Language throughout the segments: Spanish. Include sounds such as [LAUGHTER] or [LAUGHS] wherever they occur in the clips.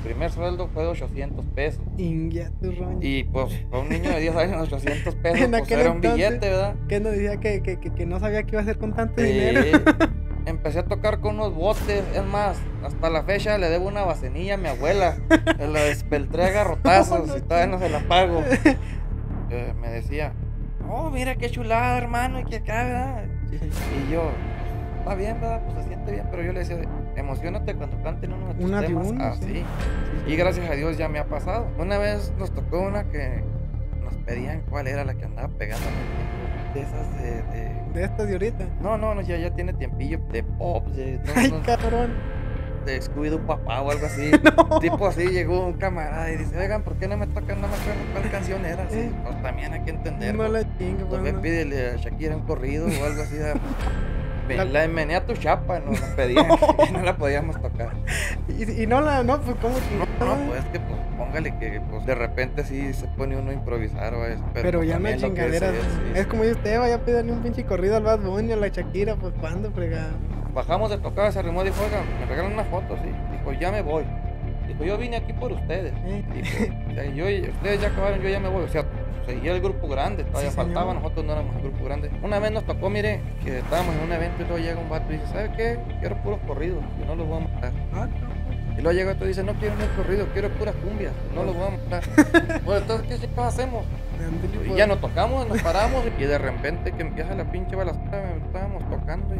primer sueldo fue de 800 pesos. Y pues para un niño de 10 años 800 pesos [LAUGHS] pues, era un billete, ¿verdad? Que no decía que, que, que, no sabía que iba a hacer con tanto dinero. [LAUGHS] empecé a tocar con unos botes, es más, hasta la fecha le debo una bacenilla a mi abuela. la despeltré a garrotazos y todavía no se la pago. [LAUGHS] Eh, me decía, oh, mira qué chulada, hermano, y que acá, ¿verdad? Y yo, va bien, ¿verdad? Pues se siente bien, pero yo le decía, emocionate cuando canten uno de tus una temas. así. Ah, y gracias a Dios ya me ha pasado. Una vez nos tocó una que nos pedían cuál era la que andaba pegando. De esas de, de... estas de ahorita. No, no, no ya, tiene tiempillo de pop, de... Ay, De scooby papá o algo así. [LAUGHS] Tipo así llegó un camarada y dice, oigan, ¿por qué no me tocan? No me cuál canción era. Eh. pues también hay que entender. No la pídele a Shakira un corrido o algo así. La, la a tu chapa, nos la [LAUGHS] pedían [LAUGHS] y no la podíamos tocar. Y, no la, no, pues cómo. No, no, pues que pues póngale que pues de repente sí se pone uno a improvisar, o Pero, pero pues, ya me chingaderas, Es, como dice usted, vaya a pedirle un pinche corrido al Bad Bunny, a la Shakira, pues cuándo fregada. Bajamos de tocar, se arrimó y dijo, me regalan una foto, sí. Dijo, ya me voy. Dijo, yo vine aquí por ustedes. Dijo, eh. pues, yo, ustedes ya acabaron, yo ya me voy. O sea, era el grupo grande, todavía faltaba, nosotros no éramos el grupo grande. Una vez nos tocó, mire, que estábamos en un evento y luego llega un vato y dice, ¿sabe qué? Quiero puros corridos, yo no los voy a matar. Ah, y luego llega otro y dice, no quiero un corrido, quiero puras cumbias, no los voy a matar. [LAUGHS] bueno, entonces, ¿qué hacemos? Y pues. ya nos tocamos, nos paramos y de repente que empieza la pinche me estábamos tocando y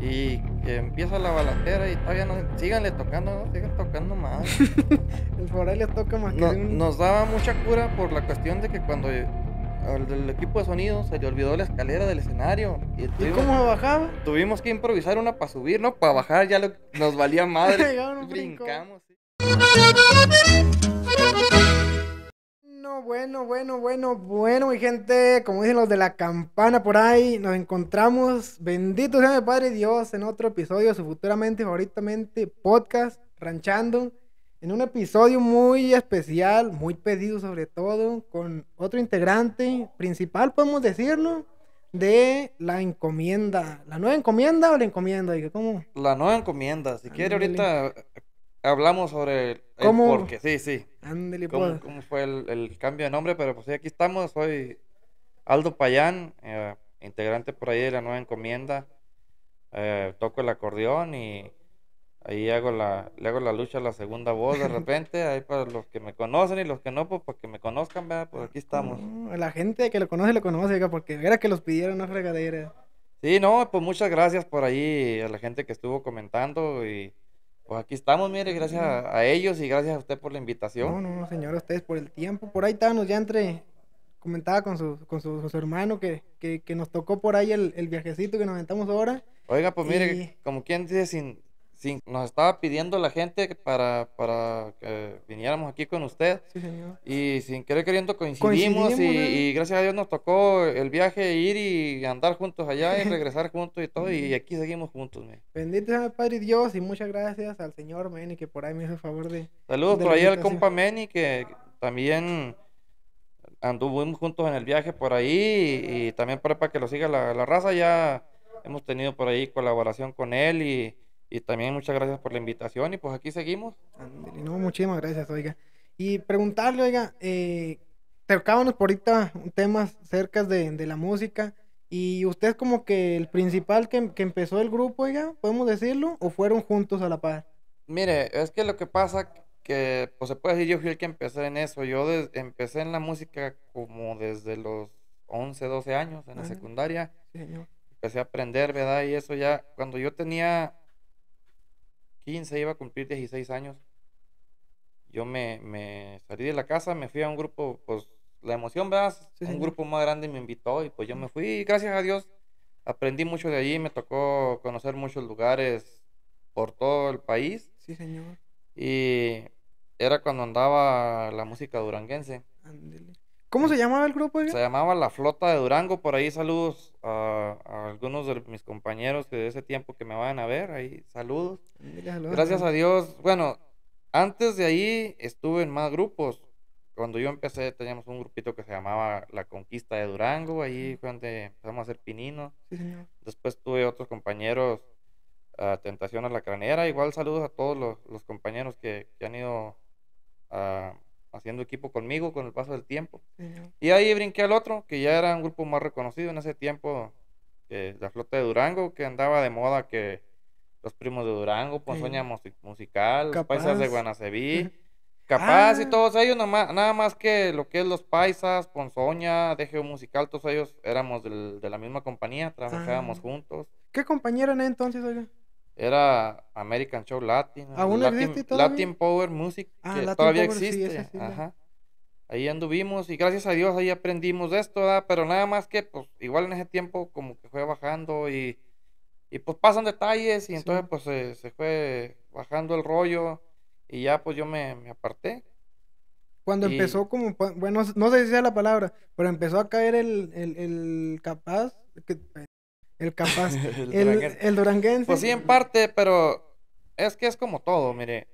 y que empieza la balacera y todavía no. Síganle tocando, ¿no? Sigan tocando más. [LAUGHS] el foral le toca más. que Nos daba mucha cura por la cuestión de que cuando el equipo de sonido se le olvidó la escalera del escenario. ¿Y, ¿Y cómo bajaba? Tuvimos que improvisar una para subir, ¿no? Para bajar ya nos valía madre. [LAUGHS] brincamos bueno, bueno, bueno, bueno, mi gente, como dicen los de la campana por ahí, nos encontramos, bendito sea mi Padre Dios, en otro episodio su futuramente, favoritamente podcast, ranchando, en un episodio muy especial, muy pedido sobre todo, con otro integrante principal, podemos decirlo, de la encomienda, la nueva encomienda o la encomienda, ¿cómo? La nueva encomienda, si quiere ahorita hablamos sobre el, ¿Cómo? sí, sí. ¿Cómo, pues. ¿Cómo, fue el, el, cambio de nombre? Pero pues sí, aquí estamos. Soy Aldo Payán, eh, integrante por ahí de la nueva encomienda. Eh, toco el acordeón y ahí hago la, le hago la lucha a la segunda voz de [LAUGHS] repente, ahí para los que me conocen y los que no, pues para que me conozcan, ¿verdad? pues aquí estamos. Mm, la gente que lo conoce, lo conoce, porque era que los pidieron, una fregadera. Sí, no, pues muchas gracias por ahí a la gente que estuvo comentando y pues aquí estamos, mire, gracias a, ellos y gracias a usted por la invitación. No, no, señor, a ustedes por el tiempo. Por ahí estábamos ya entre, comentaba con su, con su, hermano que, nos tocó por ahí el, viajecito que nos aventamos ahora. Oiga, pues mire, como quien dice, sin, nos estaba pidiendo la gente para, para que viniéramos aquí con usted. Y sin querer queriendo coincidimos, y, ¿eh? gracias a Dios nos tocó el viaje, ir y andar juntos allá y regresar juntos y todo. y aquí seguimos juntos. Bendito sea el Padre Dios y muchas gracias al señor Meni que por ahí me hizo favor de... Saludos por ahí al compa Meni que también anduvimos juntos en el viaje por ahí y, también para, para que lo siga la, la raza. Ya hemos tenido por ahí colaboración con él y y también muchas gracias por la invitación y pues aquí seguimos. no, muchísimas gracias, oiga. Y preguntarle, oiga, eh, por ahorita temas cercas de, la música y usted es como que el principal que, empezó el grupo, oiga, podemos decirlo, o fueron juntos a la par. Mire, es que lo que pasa que, pues se puede decir, yo fui el que empecé en eso. Yo empecé en la música como desde los 11, 12 años, en la ah, secundaria. Sí, señor. Empecé a aprender, ¿verdad? Y eso ya, cuando yo tenía 15, iba a cumplir 16 años. Yo me, salí de la casa, me fui a un grupo, pues la emoción, ¿verdad? un grupo más grande me invitó y pues yo me fui, y gracias a Dios, aprendí mucho de allí, me tocó conocer muchos lugares por todo el país. Sí, señor. Y era cuando andaba la música duranguense. Ándele. ¿Cómo se llamaba el grupo? Se llamaba La Flota de Durango. Por ahí saludos a, algunos de mis compañeros que de ese tiempo que me van a ver. Ahí saludos. Gracias a Dios. Bueno, antes de ahí estuve en más grupos. Cuando yo empecé teníamos un grupito que se llamaba La Conquista de Durango. Ahí fue donde empezamos a hacer pinino. Después tuve otros compañeros. Tentación a la Cranera. Igual saludos a todos los, compañeros que, han ido a haciendo equipo conmigo con el paso del tiempo. Y ahí brinqué al otro, que ya era un grupo más reconocido en ese tiempo, la flota de Durango, que andaba de moda, que los primos de Durango, Ponzoña pues, Musical, paisas de Guanaceví, Capaz y ah. todos ellos, nada más que lo que es los paisas, Ponzoña, DG Musical, todos ellos éramos de la misma compañía, trabajábamos ah. juntos. ¿Qué compañía eran entonces, era American Show Latin. Latin, Power Music, ah, que todavía existe. Ahí anduvimos y gracias a Dios ahí aprendimos de esto, Pero nada más que, pues, igual en ese tiempo como que fue bajando y, y pues pasan detalles y entonces pues se, fue bajando el rollo y ya pues yo me, me aparté. Cuando empezó como, bueno, no sé si sea la palabra, pero empezó a caer el, el, el capaz, que, el capaz. [LAUGHS] el, duranguense. Pues sí, en parte, pero es que es como todo, mire.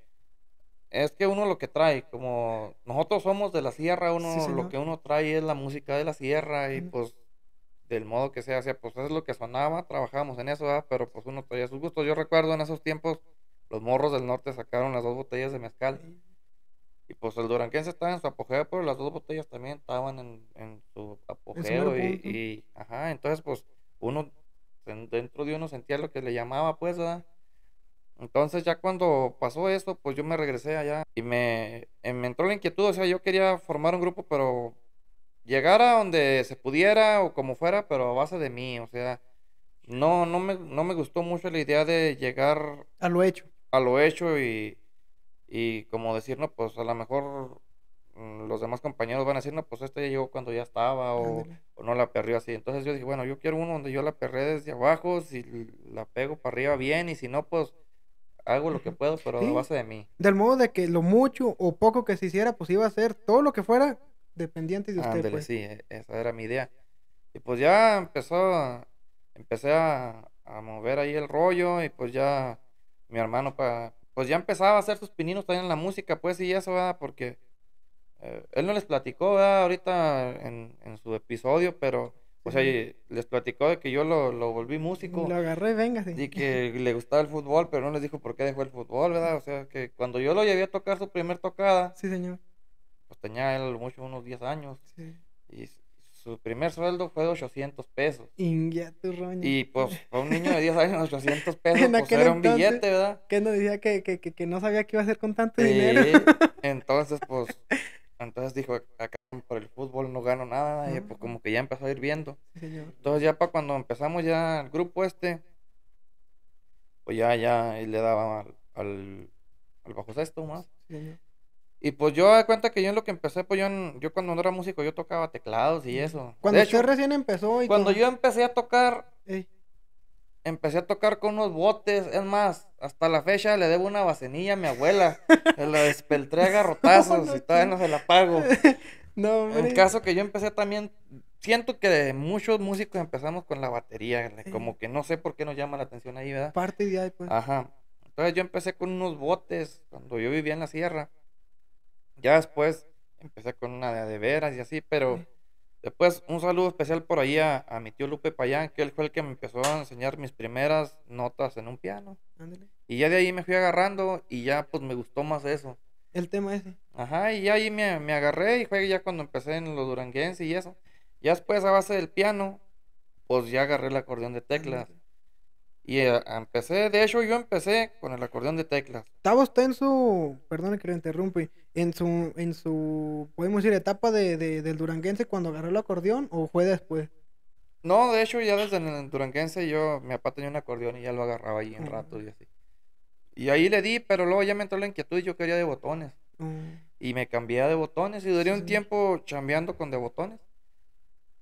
Es que uno lo que trae, como nosotros somos de la sierra, uno lo que uno trae es la música de la sierra y pues del modo que sea, sea, pues es lo que sonaba, trabajábamos en eso, ¿verdad? pero pues uno traía sus gustos. Yo recuerdo en esos tiempos, los morros del norte sacaron las dos botellas de mezcal. Y pues el duranguense estaba en su apogeo, pero las dos botellas también estaban en, en su apogeo. y, ajá, entonces pues uno dentro de uno sentía lo que le llamaba, pues, ¿verdad? Entonces ya cuando pasó eso, pues yo me regresé allá y eh, me, entró la inquietud, o sea, yo quería formar un grupo, pero llegar a donde se pudiera o como fuera, pero a base de mí, o sea, no, no, me, no me gustó mucho la idea de llegar... A lo hecho. A lo hecho y, y como decir, no, pues a lo mejor Mm, los demás compañeros van a decir, no, pues este ya llegó cuando ya estaba o, no la perrió así. Entonces yo dije, bueno, yo quiero uno donde yo la perré desde abajo, si la pego para arriba bien y si no, pues hago lo que puedo, pero base de mí. Del modo de que lo mucho o poco que se hiciera, pues iba a ser todo lo que fuera dependiente de usted. Pues. sí, e, esa era mi idea. Y pues ya empezó, empecé a, a mover ahí el rollo y pues ya mi hermano, pues ya empezaba a hacer sus pininos también en la música, pues y eso, va porque eh, él no les platicó ¿verdad? ahorita en, en, su episodio, pero, o sea, les platicó de que yo lo, lo volví músico. Lo agarré venga, Y que [LAUGHS] le gustaba el fútbol, pero no les dijo por qué dejó el fútbol, ¿verdad? O sea, que cuando yo lo llevé a tocar su primer tocada. Sí, señor. Pues tenía él mucho, unos 10 años. Sí. Y su primer sueldo fue de 800 pesos. Y pues [LAUGHS] para un niño de 10 años 800 pesos pues, era un billete, ¿verdad? Que no decía que, que, que, no sabía qué iba a hacer con tanto dinero. [LAUGHS] entonces pues entonces dijo, acá por el fútbol no gano nada, y pues como que ya empezó a ir viendo. Entonces ya para cuando empezamos ya el grupo este, pues ya, ya, le daba al, al, al bajo sexto más. y pues yo de cuenta que yo en lo que empecé, pues yo, yo cuando no era músico, yo tocaba teclados y eso. Cuando yo recién empezó y Cuando yo empecé a tocar, empecé a tocar con unos botes. Es más, hasta la fecha le debo una bacenilla a mi abuela. [LAUGHS] Se la despeltré a garrotazos y todavía no se la pago. [LAUGHS] No, hombre. En caso que yo empecé también, siento que muchos músicos empezamos con la batería. Como que no sé por qué nos llama la atención ahí, ¿verdad? Parte de ahí, pues. Ajá. Entonces yo empecé con unos botes cuando yo vivía en la sierra. Ya después empecé con una de, veras y así, pero... Después, un saludo especial por ahí a, mi tío Lupe Payán, que él fue el que me empezó a enseñar mis primeras notas en un piano. Y ya de ahí me fui agarrando y ya pues me gustó más eso. El tema ese. Ajá, y ya ahí me, me agarré y fue ya cuando empecé en los duranguenses y eso. Ya después a base del piano, pues ya agarré el acordeón de teclas. Y eh, empecé, de hecho yo empecé con el acordeón de teclas. Estaba tenso, en que lo interrumpe en su, en su, podemos decir, etapa de, de, del duranguense cuando agarró el acordeón o fue después? No, de hecho ya desde el duranguense yo, mi papá tenía un acordeón y ya lo agarraba ahí en rato y así. Y ahí le di, pero luego ya me entró la inquietud y yo quería de botones. Mm. Y me cambié de botones y duré un tiempo chambeando con de botones.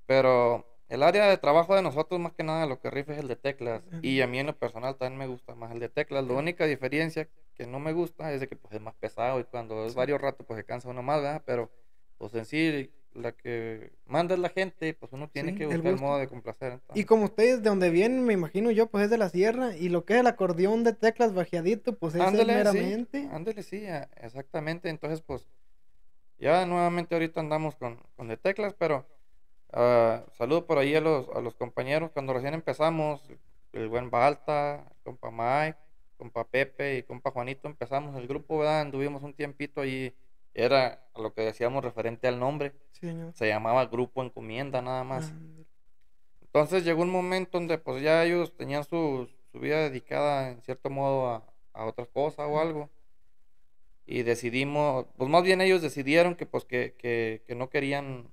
Pero el área de trabajo de nosotros, más que nada, lo que rifa es el de teclas. Y a mí en lo personal también me gusta más el de teclas. La única diferencia que no me gusta es de que pues, es más pesado y cuando es varios ratos pues se cansa uno más, ¿verdad? Pero pues en sí, la que manda es la gente, pues uno tiene que buscar el, modo de complacer. Y como ustedes de donde vienen, me imagino yo, pues es de la sierra. Y lo que es el acordeón de teclas bajeadito, pues es meramente. Sí, ándale, sí, exactamente. Entonces, pues ya nuevamente ahorita andamos con, con de teclas, pero Ah, saludo por ahí a los, compañeros. Cuando recién empezamos, el buen Balta, compa Mike, compa Pepe y compa Juanito, empezamos el grupo, ¿verdad? Anduvimos un tiempito ahí. Era lo que decíamos referente al nombre. Se llamaba Grupo Encomienda, nada más. Entonces llegó un momento donde, pues ya ellos tenían su, vida dedicada en cierto modo a, otra cosa o algo. Y decidimos, pues más bien ellos decidieron que, pues, que, que no querían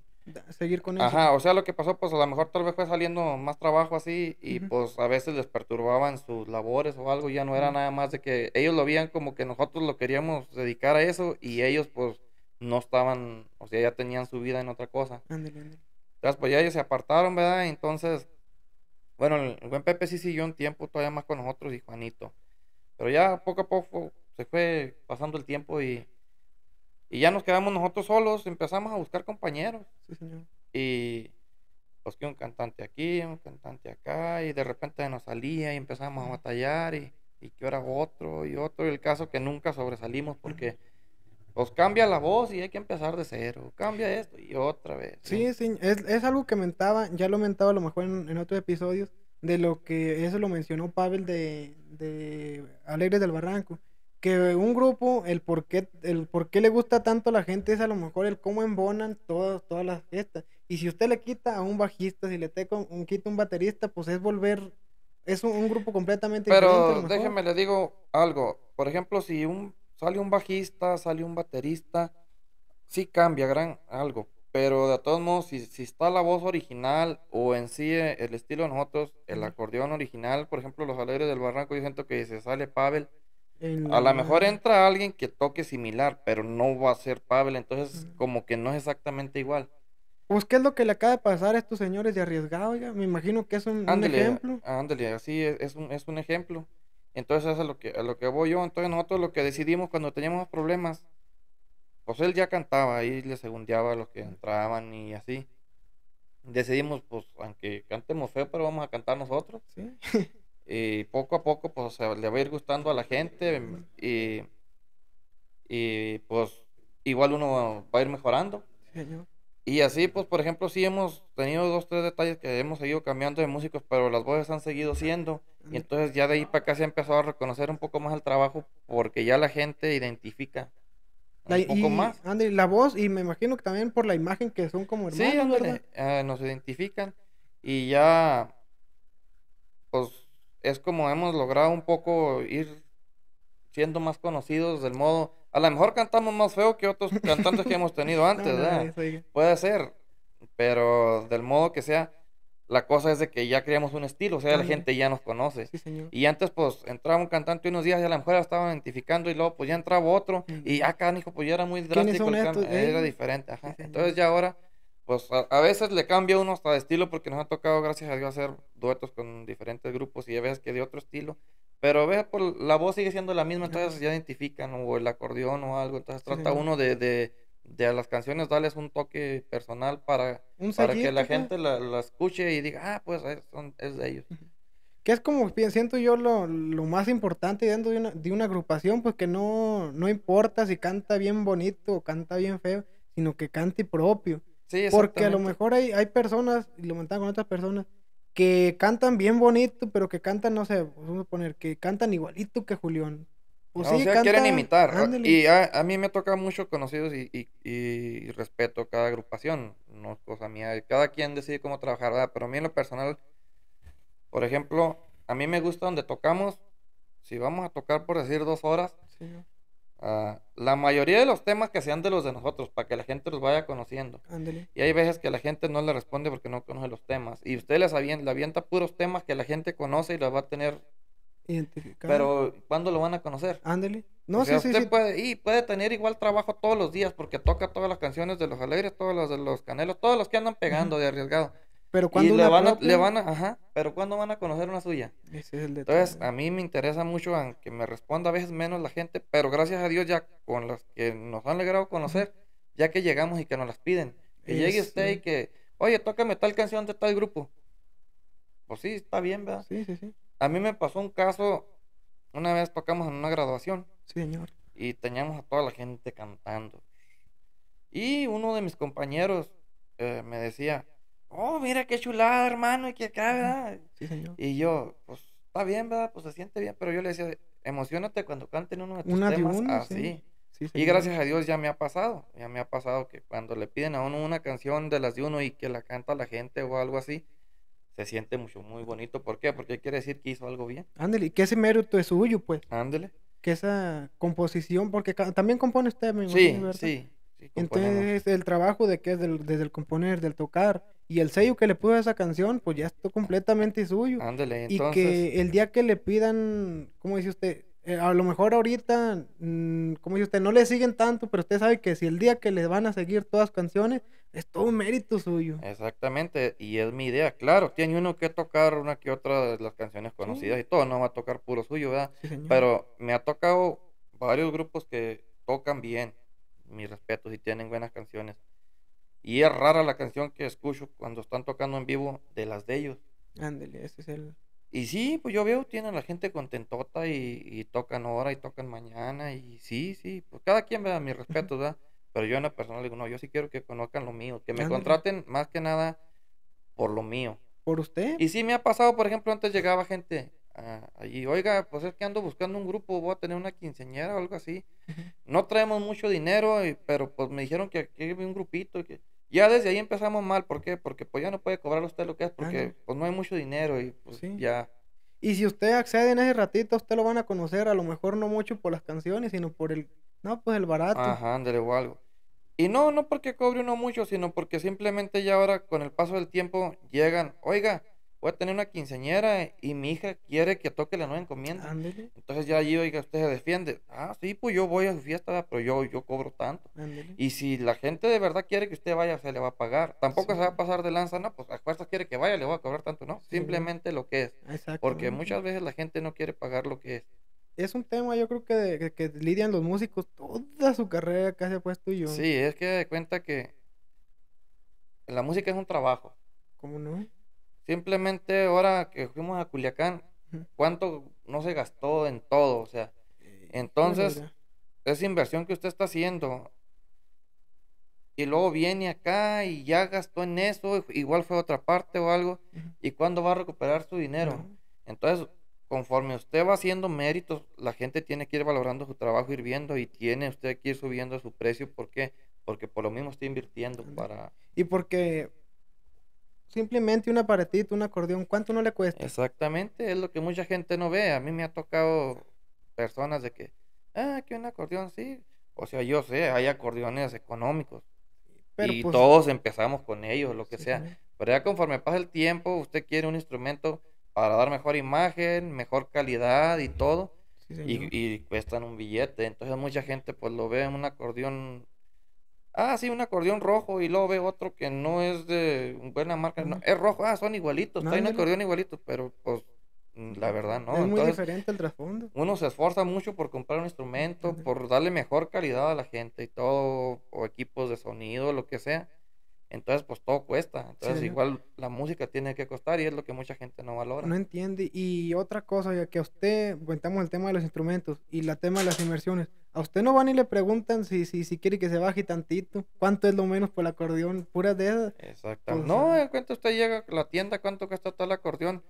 seguir con eso. Ajá, o sea, lo que pasó, pues a lo mejor tal vez fue saliendo más trabajo así y pues a veces les perturbaban sus labores o algo, ya no era nada más de que ellos lo veían como que nosotros lo queríamos dedicar a eso y ellos pues no estaban, o sea, ya tenían su vida en otra cosa. Entonces, pues ya ellos se apartaron, ¿verdad? Entonces, bueno, el buen Pepe sí siguió un tiempo todavía más con nosotros y Juanito. Pero ya poco a poco se fue pasando el tiempo y y ya nos quedamos nosotros solos, empezamos a buscar compañeros. Sí, señor. Y pues que un cantante aquí, un cantante acá, y de repente nos salía y empezamos a batallar y, y que era otro y otro. Y el caso que nunca sobresalimos porque os pues, cambia la voz y hay que empezar de cero, cambia esto y otra vez. Sí, sí, es, es, algo que mentaba, ya lo mentaba a lo mejor en, otros episodios, de lo que eso lo mencionó Pavel de, de Alegres del Barranco que un grupo, el por qué, el por qué le gusta tanto a la gente es a lo mejor el cómo embonan todas, todas las fiestas. Y si usted le quita a un bajista, si le te con, un, quita un baterista, pues es volver, es un, grupo completamente Pero déjeme le digo algo, por ejemplo, si un sale un bajista, sale un baterista, sí cambia gran algo, pero de todos modos, si, si está la voz original o en sí eh, el estilo de nosotros, el acordeón original, por ejemplo, Los Alegres del Barranco, yo siento que se sale Pavel, a lo mejor entra alguien que toque similar, pero no va a ser Pavel, entonces como que no es exactamente igual. Pues, ¿qué es lo que le acaba de pasar a estos señores de arriesgado? Ya? Me imagino que es un, ejemplo. Ándale, así es, es, un, ejemplo. Entonces, eso es lo que, a lo que voy yo. Entonces, nosotros lo que decidimos cuando teníamos problemas, pues él ya cantaba y le segundeaba a los que entraban y así. Decidimos, pues, aunque cantemos feo, pero vamos a cantar nosotros. ¿sí? [LAUGHS] y poco a poco pues le va a ir gustando a la gente y, y pues igual uno va a ir mejorando. Y así, pues, por ejemplo, sí hemos tenido dos, tres detalles que hemos seguido cambiando de músicos, pero las voces han seguido siendo. Y entonces ya de ahí para acá se ha empezado a reconocer un poco más el trabajo porque ya la gente identifica un poco más. andy la voz y me imagino que también por la imagen que son como hermanos, ah, nos identifican y ya, pues, es como hemos logrado un poco ir siendo más conocidos del modo. A lo mejor cantamos más feo que otros [LAUGHS] cantantes que hemos tenido antes, ¿verdad? Puede ser, pero del modo que sea, la cosa es de que ya creamos un estilo, o sea, la gente ya nos conoce. Y antes, pues, entraba un cantante unos días y a lo mejor estaba identificando y luego, pues, ya entraba otro y acá, ah, hijo, pues, ya era muy drástico, era diferente. Ajá. Entonces, ya ahora pues a, veces le cambia uno hasta de estilo porque nos ha tocado, gracias a Dios, hacer duetos con diferentes grupos y a veces que de otro estilo. Pero ves, pues, por la voz sigue siendo la misma, entonces ya identifican o el acordeón o algo. Entonces trata uno de, de, de, a las canciones darles un toque personal para, para que la pues. gente la, la, escuche y diga, ah, pues son, es de ellos. Que es como siento yo lo, lo más importante dentro de una, de una agrupación, pues que no, no importa si canta bien bonito o canta bien feo, sino que cante propio. Porque a lo mejor hay, hay personas, y lo comentaba con otras personas, que cantan bien bonito, pero que cantan, no sé, vamos a poner, que cantan igualito que Julián. o sea, quieren imitar. Y a, a, mí me toca mucho conocidos y, y, y, respeto cada agrupación. No cosa mía. Cada quien decide cómo trabajar, Pero a mí en lo personal, por ejemplo, a mí me gusta donde tocamos. Si vamos a tocar, por decir, dos horas, sí. Ah, la mayoría de los temas que sean de los de nosotros, para que la gente los vaya conociendo. Y hay veces que la gente no le responde porque no conoce los temas. Y usted les avienta, le avienta puros temas que la gente conoce y los va a tener Pero ¿cuándo lo van a conocer? Ándele. No, y puede tener igual trabajo todos los días porque toca todas las canciones de los alegres, todas las de los canelos, todos los que andan pegando de arriesgado. Pero cuando le van, a, le van ajá, pero cuando van a conocer una suya. es el Entonces, a mí me interesa mucho, aunque me responda a veces menos la gente, pero gracias a Dios ya con las que nos han logrado conocer, ya que llegamos y que nos las piden. Que llegue usted y eh. que, oye, tócame tal canción de tal grupo. Pues sí, está bien, ¿verdad? Sí, sí, sí. A mí me pasó un caso, una vez tocamos en una graduación. Sí, señor. Y teníamos a toda la gente cantando. Y uno de mis compañeros eh, me decía, oh, mira qué chulada, hermano, y que ¿verdad? Sí, señor. Y yo, pues, está bien, ¿verdad? Pues se siente bien, pero yo le decía, emocionate cuando canten uno de tus una temas así. Sí. Sí, y gracias a Dios ya me ha pasado, ya me ha pasado que cuando le piden a uno una canción de las de uno y que la canta la gente o algo así, se siente mucho, muy bonito. ¿Por qué? Porque quiere decir que hizo algo bien. Ándele, que ese mérito es suyo, pues. Ándele. Que esa composición, porque también compone usted, mi Sí, sí. Entonces, el trabajo de que es del, desde el componer, del tocar, y el sello que le puso a esa canción, pues ya está completamente suyo. Ándale, entonces. Y que el día que le pidan, como dice usted? Eh, a lo mejor ahorita, mm, como dice usted, no le siguen tanto, pero usted sabe que si el día que le van a seguir todas las canciones, es todo un mérito suyo. Exactamente, y es mi idea. Claro, tiene uno que tocar una que otra de las canciones conocidas y todo, no va a tocar puro suyo, ¿verdad? pero me ha tocado varios grupos que tocan bien, mis respetos, y tienen buenas canciones y es rara la canción que escucho cuando están tocando en vivo de las de ellos. Ándale, ese es el. Y sí, pues yo veo, tienen a la gente contentota y, tocan ahora y tocan mañana. Y sí, sí, pues cada quien me da mi respeto ¿verdad? Pero yo en la personal digo, no, yo sí quiero que conozcan lo mío, que me contraten más que nada por lo mío. ¿Por usted? Y sí, me ha pasado, por ejemplo, antes llegaba gente Ah, y oiga, pues es que ando buscando un grupo, voy a tener una quinceñera o algo así. [LAUGHS] No traemos mucho dinero, pero pues me dijeron que aquí hay un grupito. Que... Ya desde ahí empezamos mal, ¿por qué? Porque pues ya no puede cobrar usted lo que es, ah, porque pues no hay mucho dinero y pues ya. Y si usted accede en ese ratito, usted lo van a conocer, a lo mejor no mucho por las canciones, sino por el, no, pues el barato. Ajá, ándale o algo. Y no, no porque cobre uno mucho, sino porque simplemente ya ahora con el paso del tiempo llegan, oiga, voy a tener una quinceañera y mi hija quiere que toque la nueva encomienda. Entonces ya allí, oiga, usted se defiende. Ah, sí, pues yo voy a su fiesta, pero yo, yo cobro tanto. Y si la gente de verdad quiere que usted vaya, se le va a pagar. Tampoco se va a pasar de lanza, no, pues a fuerza quiere que vaya, le voy a cobrar tanto, ¿no? Simplemente lo que es. Porque muchas veces la gente no quiere pagar lo que es. Es un tema, yo creo que, que, lidian los músicos toda su carrera, casi ha puesto yo. Sí, es que de cuenta que la música es un trabajo. ¿Cómo no? Simplemente ahora que fuimos a Culiacán, ¿cuánto no se gastó en todo? O sea, eh, entonces, esa inversión que usted está haciendo, y luego viene acá y ya gastó en eso, igual fue otra parte o algo, ¿y cuándo va a recuperar su dinero? Entonces, conforme usted va haciendo méritos, la gente tiene que ir valorando su trabajo, ir viendo y tiene usted que ir subiendo su precio, ¿por qué? Porque por lo mismo está invirtiendo para... Y porque simplemente un aparatito, un acordeón, ¿cuánto no le cuesta? Exactamente, es lo que mucha gente no ve. A mí me ha tocado personas de que, ah, que un acordeón, sí. O sea, yo sé, hay acordeones económicos. y pues, todos empezamos con ellos, lo que sea. Pero ya conforme pasa el tiempo, usted quiere un instrumento para dar mejor imagen, mejor calidad y todo. y, y, cuestan un billete. Entonces mucha gente pues lo ve en un acordeón Ah, sí, un acordeón rojo y luego ve otro que no es de buena marca. No, es rojo, ah, son igualitos. Hay un acordeón igualito, pero pues mm, la verdad no. Es muy diferente el trasfondo. Uno se esfuerza mucho por comprar un instrumento, por darle mejor calidad a la gente y todo, o equipos de sonido, lo que sea. Entonces, pues todo cuesta. Entonces, igual la música tiene que costar y es lo que mucha gente no valora. No entiende. Y otra cosa, ya que a usted, cuentamos el tema de los instrumentos y la tema de las inversiones. A usted no van y le preguntan si, si, quiere que se baje tantito, cuánto es lo menos por el acordeón, Pura de esas. Exactamente. Pues, no, en usted llega a la tienda, cuánto cuesta todo el acordeón,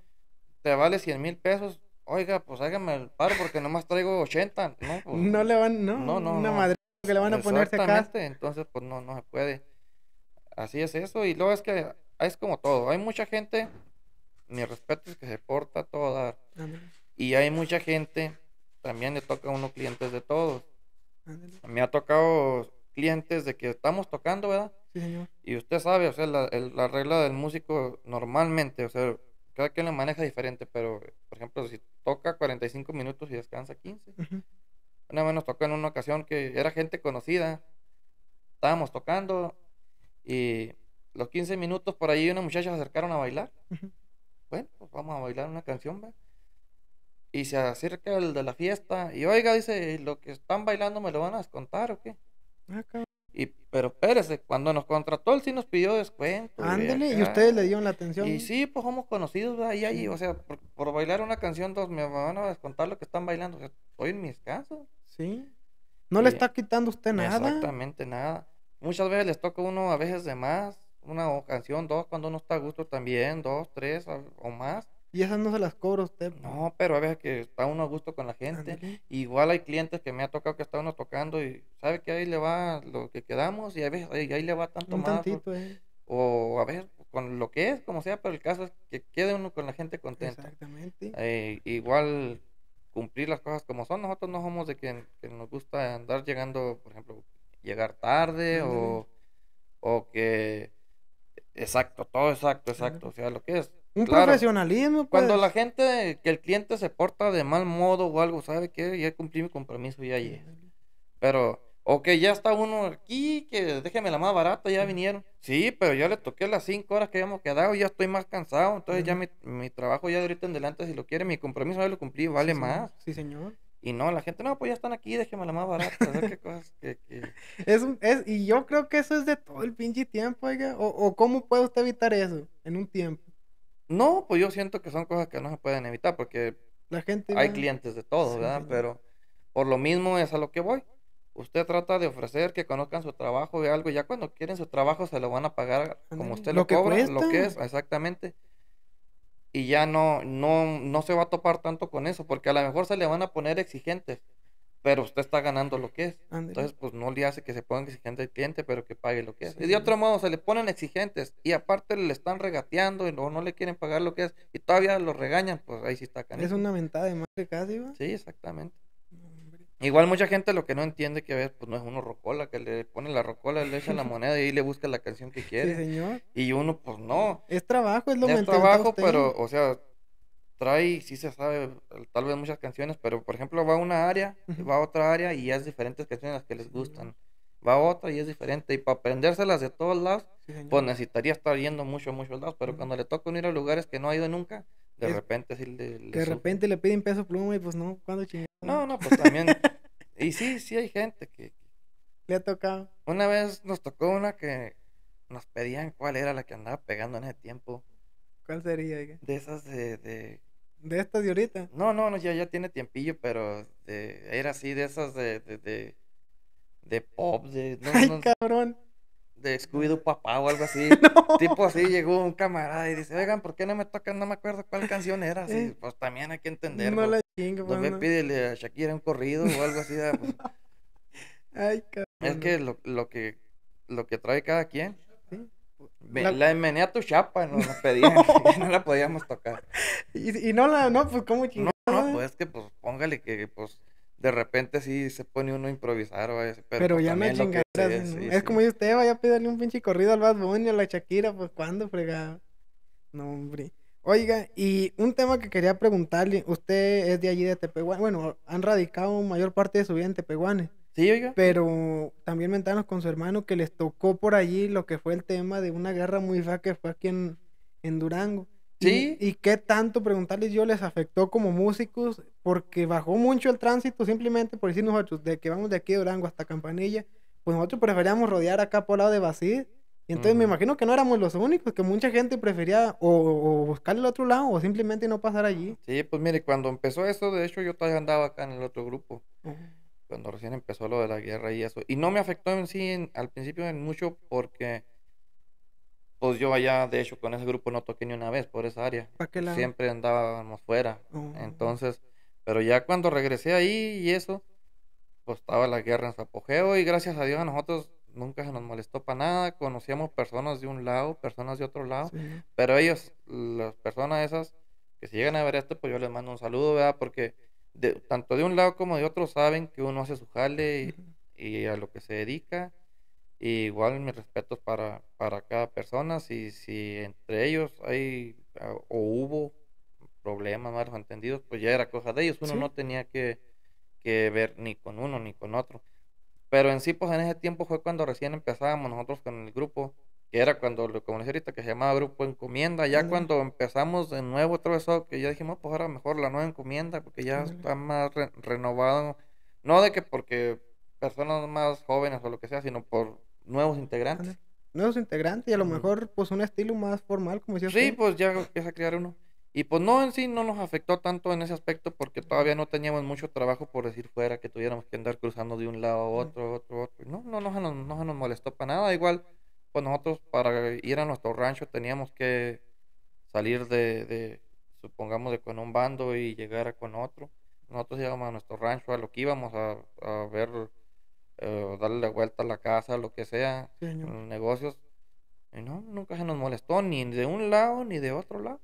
te vale 100 mil pesos. Oiga, pues hágame el paro porque nomás traigo 80. Pues, no, le van, no, no, no una no. madre que le van a ponerse acá. Entonces, pues no, no se puede así es eso. Y luego es que es como todo. Hay mucha gente, mi respeto es que se porta toda... todo Y hay mucha gente, también le toca a uno clientes de todos. Me ha tocado clientes de que estamos tocando, ¿verdad? Sí, señor. Y usted sabe, o sea, la, regla del músico normalmente, o sea, cada quien lo maneja diferente, pero por ejemplo, si toca 45 minutos y descansa 15. Una vez nos tocó en una ocasión que era gente conocida, estábamos tocando y eh, los 15 minutos por ahí Una muchacha se acercaron a bailar. Bueno, pues vamos a bailar una canción, ¿ve? Y se acerca el de la fiesta y oiga, dice, lo que están bailando me lo van a descontar o qué. Ah, y, pero espérese, cuando nos contrató él sí nos pidió descuento. ándele y ustedes le dieron la atención. Y sí, pues somos conocidos ahí, ahí, o sea, por, bailar una canción, dos, me van a descontar lo que están bailando. estoy en mis casos. Sí. No le está quitando usted nada. Exactamente, nada. Muchas veces les toca uno, a veces de más, una canción, dos, cuando uno está a gusto también, dos, tres o más. Y esas no se las cobro usted. Pues. No, pero a veces que está uno a gusto con la gente. Igual hay clientes que me ha tocado que está uno tocando y sabe que ahí le va lo que quedamos y a veces ahí le va tanto más. Pues. Eh. O a veces con lo que es, como sea, pero el caso es que quede uno con la gente contenta. Exactamente. Eh, igual cumplir las cosas como son. Nosotros no somos de quien que nos gusta andar llegando, por ejemplo, llegar tarde o, o, que... Exacto, todo exacto, exacto. O sea, lo que es. Un profesionalismo. Pues. Cuando la gente, que el cliente se porta de mal modo o algo, ¿sabe que Ya cumplí mi compromiso, ya es. Pero, o que ya está uno aquí, que déjeme la más barata, ya vinieron. Sí, pero ya le toqué las cinco horas que habíamos quedado, ya estoy más cansado, entonces ya mi, trabajo ya de ahorita en adelante, si lo quiere, mi compromiso ya lo cumplí, vale más. Sí, señor. Y no, la gente, no, pues ya están aquí, déjeme la más barata. ¿Qué cosas que, [LAUGHS] Es, es, y yo creo que eso es de todo el pinche tiempo, O, cómo puede usted evitar eso en un tiempo? No, pues yo siento que son cosas que no se pueden evitar porque la gente hay clientes de todo, ¿verdad? Pero por lo mismo es a lo que voy. Usted trata de ofrecer que conozcan su trabajo y algo. Y Ya cuando quieren su trabajo se lo van a pagar como usted lo, cobra, lo que es, exactamente y ya no, no, no se va a topar tanto con eso, porque a lo mejor se le van a poner exigentes, pero usted está ganando lo que es. Entonces, pues no le hace que se ponga exigente al cliente, pero que pague lo que es. Y de otro modo, se le ponen exigentes y aparte le están regateando y no, no le quieren pagar lo que es y todavía lo regañan, pues ahí sí está ganando Es una mentada de madre casi, Sí, exactamente. Igual mucha gente lo que no entiende que ver, pues no es uno rocola, que le pone la rocola, le echa la [LAUGHS] moneda y ahí le busca la canción que quiere. Y uno, pues no. Es trabajo, es lo Es trabajo, pero, o sea, trae, sí se sabe, eh, tal vez muchas canciones, pero por ejemplo va a una área, va a otra área y es diferentes canciones las que les gustan. Va a otra y es diferente. Y para aprendérselas de todos lados, pues necesitaría estar yendo mucho, muchos lados. Pero cuando le toca unir a lugares que no ha ido nunca, de repente sí le, De repente le piden peso pluma y pues no, ¿cuándo No, no, pues también. [LAUGHS] y sí, sí hay gente que. Le ha tocado. Una vez nos tocó una que nos pedían cuál era la que andaba pegando en ese tiempo. ¿Cuál sería? De esas de, de. de... estas de ahorita? No, no, no ya, ya tiene tiempillo, pero de, era así, de esas de, de, de, pop, de... ¡Ay, cabrón! de Scooby-Doo papá o algo así. [LAUGHS] Tipo así, llegó un camarada y dice, oigan, ¿por qué no me tocan? No me acuerdo cuál canción era. Eh. pues también hay que entender. No la chingo, me pídele a Shakira un corrido o algo así. Ah, pues. [LAUGHS] Ay, cabrón. Es que lo, lo, que lo que trae cada quien. la... menea a tu chapa, nos la pedían, [LAUGHS] y no la podíamos tocar. Y, no la, no, pues, ¿cómo chingada? No, no, pues, es que, pues, póngale que, pues, de repente sí se pone uno a improvisar, vaya. Pero, pero pues ya me Es, como usted, vaya a pedirle un pinche corrido al Bad Bunny, a la Shakira, pues cuándo fregado No, hombre. Oiga, y un tema que quería preguntarle, usted es de allí de Tepehuane, bueno, han radicado mayor parte de su vida en Tepehuanes. Sí, oiga. Pero también mentanos con su hermano que les tocó por allí lo que fue el tema de una guerra muy fea que fue aquí en, en Durango. Sí. Y, qué tanto preguntarles yo les afectó como músicos, porque bajó mucho el tránsito simplemente por decir nosotros, de que vamos de aquí de Durango hasta Campanilla, pues nosotros preferíamos rodear acá por lado de Basí. Y entonces me imagino que no éramos los únicos, que mucha gente prefería o, buscar el otro lado o simplemente no pasar allí. Sí, pues mire, cuando empezó eso, de hecho yo todavía andaba acá en el otro grupo. Cuando recién empezó lo de la guerra y eso. Y no me afectó en sí al principio en mucho porque pues yo allá, de hecho, con ese grupo no toqué ni una vez por esa área. La... Siempre andábamos fuera. Oh. Entonces, pero ya cuando regresé ahí y eso, pues estaba la guerra en su apogeo y gracias a Dios a nosotros nunca se nos molestó para nada. Conocíamos personas de un lado, personas de otro lado, pero ellos, las personas esas que si llegan a ver esto, pues yo les mando un saludo, ¿verdad? Porque de, tanto de un lado como de otro saben que uno hace su jale y a lo que se dedica igual mis respetos para, para cada persona, si, si entre ellos hay ah, o hubo problemas, malos entendidos, pues ya era cosa de ellos, uno no tenía que, ver ni con uno ni con otro. Pero en sí, pues en ese tiempo fue cuando recién empezábamos nosotros con el grupo, que era cuando, como decía ahorita, que se llamaba Grupo Encomienda. Ya cuando empezamos de nuevo otra vez, oh, que ya dijimos, pues ahora mejor la nueva encomienda, porque ya está más renovado. No de que porque personas más jóvenes o lo que sea, sino por nuevos integrantes. Nuevos integrantes y a lo mejor pues un estilo más formal, como decías. Sí, pues ya empieza a crear uno. Y pues no, en sí no nos afectó tanto en ese aspecto porque todavía no teníamos mucho trabajo por decir fuera que tuviéramos que andar cruzando de un lado a otro, otro, otro. No, no, no, nos molestó para nada. Igual, pues nosotros para ir a nuestro rancho teníamos que salir de, de supongamos, de con un bando y llegar con otro. Nosotros íbamos a nuestro rancho a lo que íbamos a, a ver eh, darle darle vuelta a la casa, lo que sea, mm, negocios. Y no, nunca se nos molestó, ni de un lado ni de otro lado.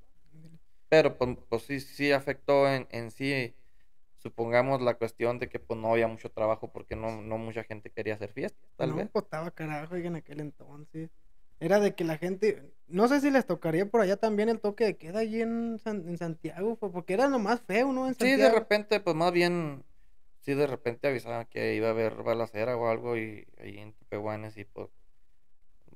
Pero pues, pues, sí, sí afectó en, en, sí, supongamos la cuestión de que pues no había mucho trabajo porque no, mucha gente quería hacer fiesta, tal no, vez. Pues, carajo carajo en aquel entonces. Era de que la gente, no sé si les tocaría por allá también el toque de queda allí en, Santiago, porque era lo más feo, ¿no? Sí, de repente, pues más bien sí de repente avisaban que iba a haber balacera o algo y ahí en Tepehuanes, y pues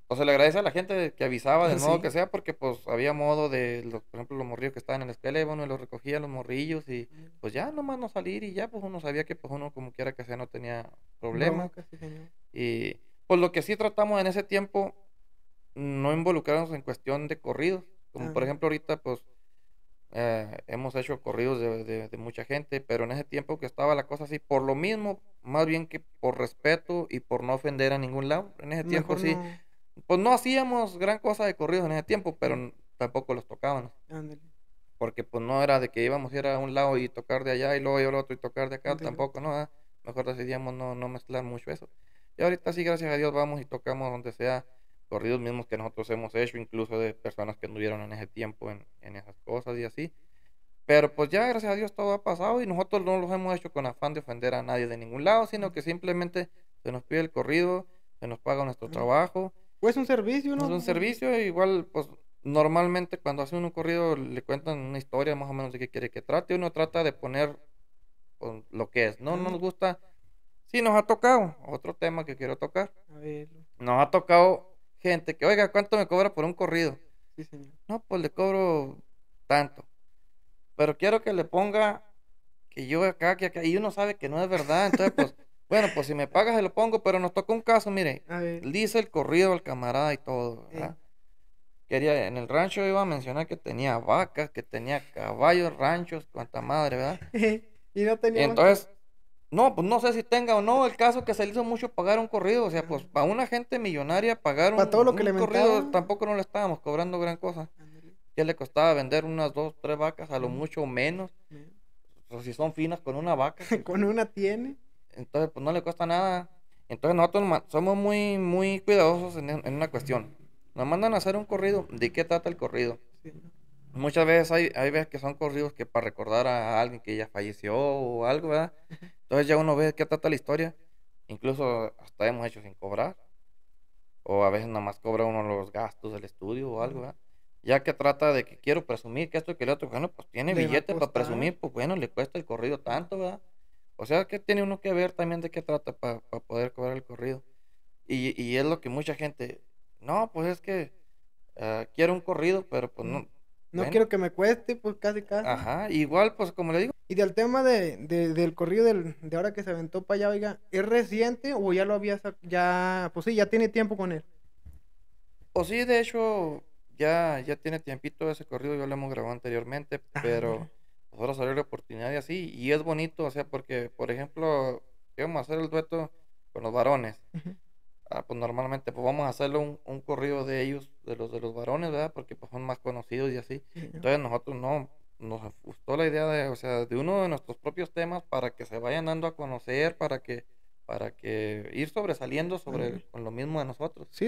o se le agradece a la gente que avisaba de [LAUGHS] modo que sea, porque pues había modo de, por ejemplo, los morrillos que estaban en el escuela, bueno, y los recogía los morrillos y mm. pues ya nomás no salir y ya pues uno sabía que pues uno como quiera que sea no tenía problema. y pues lo que sí tratamos en ese tiempo, no involucrarnos en cuestión de corridos, como por ejemplo ahorita pues eh, hemos hecho corridos de, mucha gente, pero en ese tiempo que estaba la cosa así, por lo mismo, más bien que por respeto y por no ofender a ningún lado, en ese tiempo sí, pues no hacíamos gran cosa de corridos en ese tiempo, pero tampoco los tocaban. Porque pues no era de que íbamos a ir a un lado y tocar de allá y luego ir al otro y tocar de acá, tampoco, ¿no? Mejor decidíamos no, no mezclar mucho eso. Y ahorita sí, gracias a Dios, vamos y tocamos donde sea corridos mismos que nosotros hemos hecho, incluso de personas que anduvieron en ese tiempo en, en esas cosas y así. Pero pues ya, gracias a Dios, todo ha pasado y nosotros no los hemos hecho con afán de ofender a nadie de ningún lado, sino que simplemente se nos pide el corrido, se nos paga nuestro trabajo. Pues un servicio, ¿no? Es pues, un servicio, igual, pues normalmente cuando hace un corrido le cuentan una historia más o menos de qué quiere que trate, uno trata de poner pues, lo que es, ¿no? nos gusta. Sí, nos ha tocado, otro tema que quiero tocar. Nos ha tocado gente que, oiga, ¿cuánto me cobra por un corrido? Sí, señor. No, pues le cobro tanto. Pero quiero que le ponga que yo acá, que acá, y uno sabe que no es verdad, entonces pues, [LAUGHS] bueno, pues si me pagas se lo pongo, pero nos tocó un caso, mire, dice el corrido al camarada y todo, ¿verdad? Quería, en el rancho iba a mencionar que tenía vacas, que tenía caballos, ranchos, cuanta madre, ¿verdad? [LAUGHS] y no tenía... entonces, no, pues no sé si tenga o no. El caso que se le hizo mucho pagar un corrido. O sea, pues para una gente millonaria pagar un, corrido tampoco no le estábamos cobrando gran cosa. Ya le costaba vender unas dos, tres vacas, a lo mucho menos. O si son finas, con una vaca. [LAUGHS] con una tiene. Entonces, pues no le cuesta nada. Entonces, nosotros somos muy, muy cuidadosos en, una cuestión. Nos mandan a hacer un corrido. ¿De qué trata el corrido? muchas veces hay, hay veces que son corridos que para recordar a alguien que ya falleció o algo, ¿verdad? [LAUGHS] Entonces ya uno ve qué trata la historia. Incluso hasta hemos hecho sin cobrar. O a veces nada más cobra uno los gastos del estudio o algo, ¿verdad? Ya que trata de que quiero presumir que esto y que el otro, bueno, pues tiene billetes billete para presumir, pues bueno, le cuesta el corrido tanto, ¿verdad? O sea, que tiene uno que ver también de qué trata para poder cobrar el corrido. Y, y es lo que mucha gente, no, pues es que eh, quiero un corrido, pero pues no, no quiero que me cueste, pues casi casi. Ajá, igual, pues como le digo. Y del tema de, del corrido del, de ahora que se aventó para allá, oiga, ¿es reciente o ya lo había ya, pues sí, ya tiene tiempo con él? Pues sí, de hecho, ya, ya tiene tiempito ese corrido, yo lo hemos grabado anteriormente, ah, pero nosotros ahora salió la oportunidad y así, y es bonito, o sea, porque, por ejemplo, íbamos a hacer el dueto con los varones. Ah, pues normalmente pues vamos a hacerle un, un, corrido de ellos, de los de los varones, ¿verdad? Porque pues son más conocidos y así. Entonces nosotros no, nos gustó la idea de, o sea, de uno de nuestros propios temas para que se vayan dando a conocer, para que, para que ir sobresaliendo sobre con lo mismo de nosotros. Sí,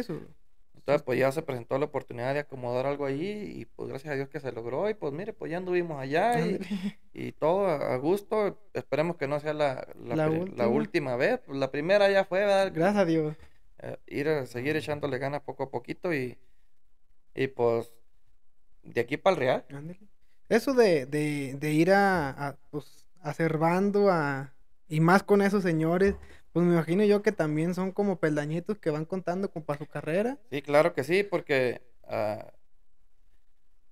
Entonces, pues ya se presentó la oportunidad de acomodar algo allí y pues gracias a Dios que se logró y pues mire, pues ya anduvimos allá y, [LAUGHS] todo a gusto. Esperemos que no sea la, última. vez. Pues, la primera ya fue, ¿verdad? Gracias a Dios. Eh, ir a seguir echándole ganas poco a poquito y, y pues de aquí para el Real. Eso de, de, de, ir a, a pues, acervando a, y más con esos señores, pues me imagino yo que también son como peldañitos que van contando con, para su carrera. Sí, claro que sí, porque ah,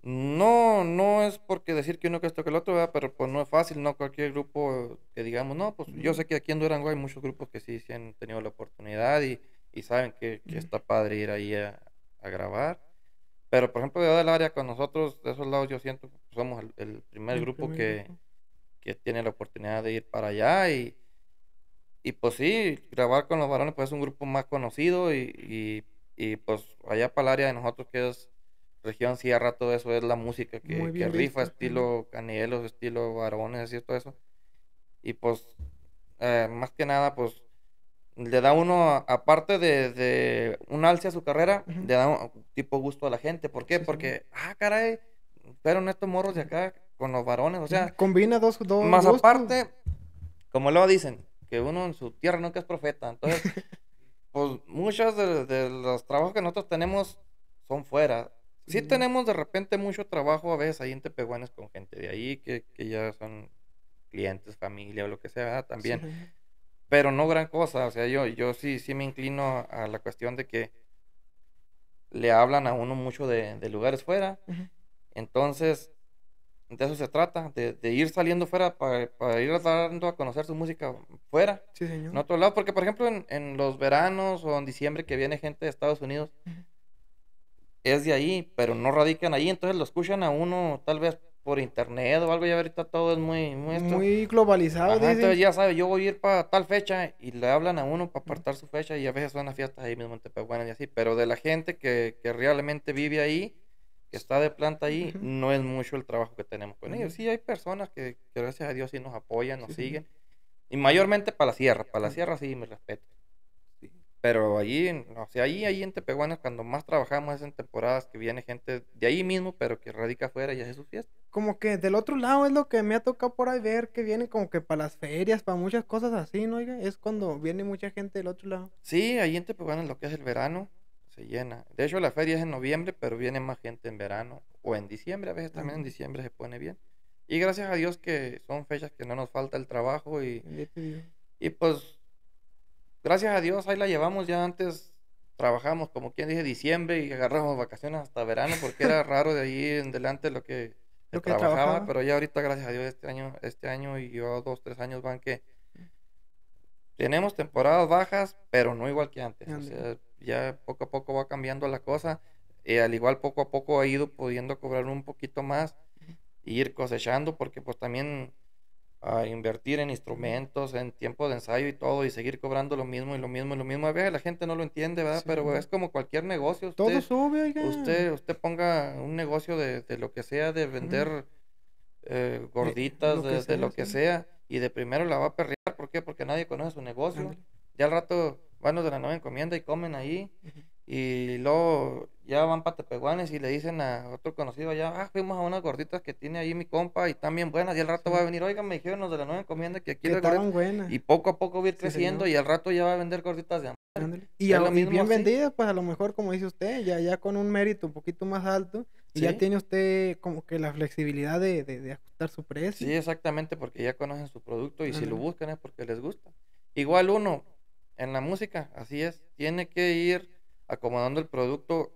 no, no es porque decir que uno que esto que el otro, pero pues no es fácil, no cualquier grupo que digamos, no, pues yo sé que aquí en Durango hay muchos grupos que sí, sí han tenido la oportunidad y y saben que, está padre ir ahí a, grabar. Pero, por ejemplo, de del área con nosotros, de esos lados, yo siento que somos el, primer grupo que, que tiene la oportunidad de ir para allá y, y pues sí, grabar con los varones pues es un grupo más conocido y, y, pues allá para el área de nosotros que es región sierra, todo eso es la música que, rifa, estilo canielos, estilo varones, y todo eso. Y pues eh, más que nada pues le da uno, aparte de, un alce a su carrera, le da un tipo gusto a la gente. ¿Por qué? Porque, ah, caray, pero en estos morros de acá con los varones, o sea. Combina dos, dos Más aparte, como luego dicen, que uno en su tierra nunca es profeta. Entonces, [LAUGHS] pues muchos de, los trabajos que nosotros tenemos son fuera. Sí, tenemos de repente mucho trabajo a veces ahí en Tepehuanes con gente de ahí que, que ya son clientes, familia o lo que sea, También pero no gran cosa, o sea, yo, yo sí, sí me inclino a la cuestión de que le hablan a uno mucho de, lugares fuera, entonces de eso se trata, de, ir saliendo fuera para, ir dando a conocer su música fuera, en otro lado, porque por ejemplo en, los veranos o en diciembre que viene gente de Estados Unidos, es de ahí, pero no radican ahí, entonces lo escuchan a uno tal vez por internet o algo, ya ahorita todo es muy... Muy, globalizado, entonces ya sabe yo voy a ir para tal fecha y le hablan a uno para apartar su fecha y a veces son las fiestas ahí mismo en y así, pero de la gente que, que realmente vive ahí, que está de planta ahí, no es mucho el trabajo que tenemos con ellos. Sí hay personas que, gracias a Dios sí nos apoyan, nos siguen, y mayormente para la sierra, para la sierra sí, me respeto. Pero allí, no, o sea, ahí, en Tepehuana, cuando más trabajamos es en temporadas que viene gente de ahí mismo, pero que radica afuera y hace su fiesta. Como que del otro lado es lo que me ha tocado por ahí ver, que viene como que para las ferias, para muchas cosas así, ¿no? Es cuando viene mucha gente del otro lado. Sí, ahí en Tepehuana, lo que es el verano, se llena. De hecho, la feria es en noviembre, pero viene más gente en verano o en diciembre, a veces también en diciembre se pone bien. Y gracias a Dios que son fechas que no nos falta el trabajo y, y pues gracias a Dios, ahí la llevamos ya antes. Trabajamos, como quien dice, diciembre y agarramos vacaciones hasta verano porque era [LAUGHS] raro de ahí en delante lo que, trabajaba, Pero ya ahorita, gracias a Dios, este año, este año y yo dos, tres años van que tenemos temporadas bajas, pero no igual que antes. O sea, ya poco a poco va cambiando la cosa. Y eh, al igual poco a poco ha ido pudiendo cobrar un poquito más e ir cosechando, porque pues también a invertir en instrumentos, en tiempo de ensayo y todo, y seguir cobrando lo mismo y lo mismo y lo mismo. A veces la gente no lo entiende, ¿verdad? Pero es como cualquier negocio. Usted, todo sube, Usted, usted ponga un negocio de, de lo que sea, de vender eh, gorditas, de, lo que sea, y de primero la va a perrear. ¿Por qué? Porque nadie conoce su negocio. Ya al rato van los de la nueva encomienda y comen ahí. Y luego ya van para Tepehuanes y le dicen a otro conocido allá, ah, fuimos a unas gorditas que tiene ahí mi compa y están bien buenas. Y al rato va a venir, oigan, me dijeron los de la nueva encomienda que aquí... Y poco a poco va ir creciendo y al rato ya va a vender gorditas de amor. Y, a lo, mismo bien vendidas, pues a lo mejor, como dice usted, ya, ya con un mérito un poquito más alto, y ya tiene usted como que la flexibilidad de, ajustar su precio. Sí, exactamente, porque ya conocen su producto y si lo buscan es porque les gusta. Igual uno, en la música, así es, tiene que ir acomodando el producto.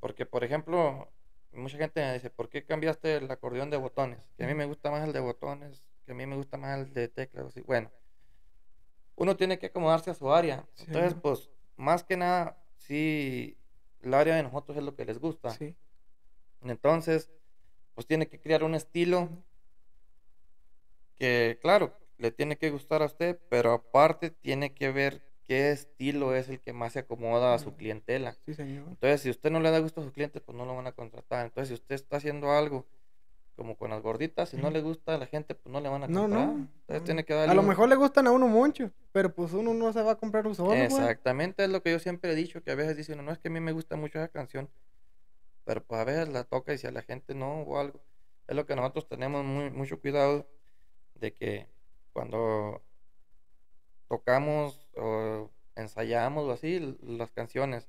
Porque, por ejemplo, mucha gente me dice, ¿por qué cambiaste el acordeón de botones? Que a mí me gusta más el de botones, que a mí me gusta más el de teclas. Bueno, uno tiene que acomodarse a su área. Entonces, pues, más que nada, si el área de nosotros es lo que les gusta. Entonces, pues tiene que crear un estilo que, claro, le tiene que gustar a usted, pero aparte tiene que ver qué estilo es el que más se acomoda a su clientela. Sí, señor. Entonces, si usted no le da gusto a sus clientes, pues no lo van a contratar. Entonces, si usted está haciendo algo como con las gorditas, si no le gusta a la gente, pues no le van a comprar. No, no. Entonces, Tiene que darle a lo mejor le gustan a uno mucho, pero pues uno no se va a comprar un solo. Pues. Exactamente, es lo que yo siempre he dicho, que a veces dicen, no es que a mí me gusta mucho esa canción, pero pues a veces la toca y si a la gente no o algo. Es lo que nosotros tenemos mucho cuidado de que cuando tocamos o ensayamos o así las canciones.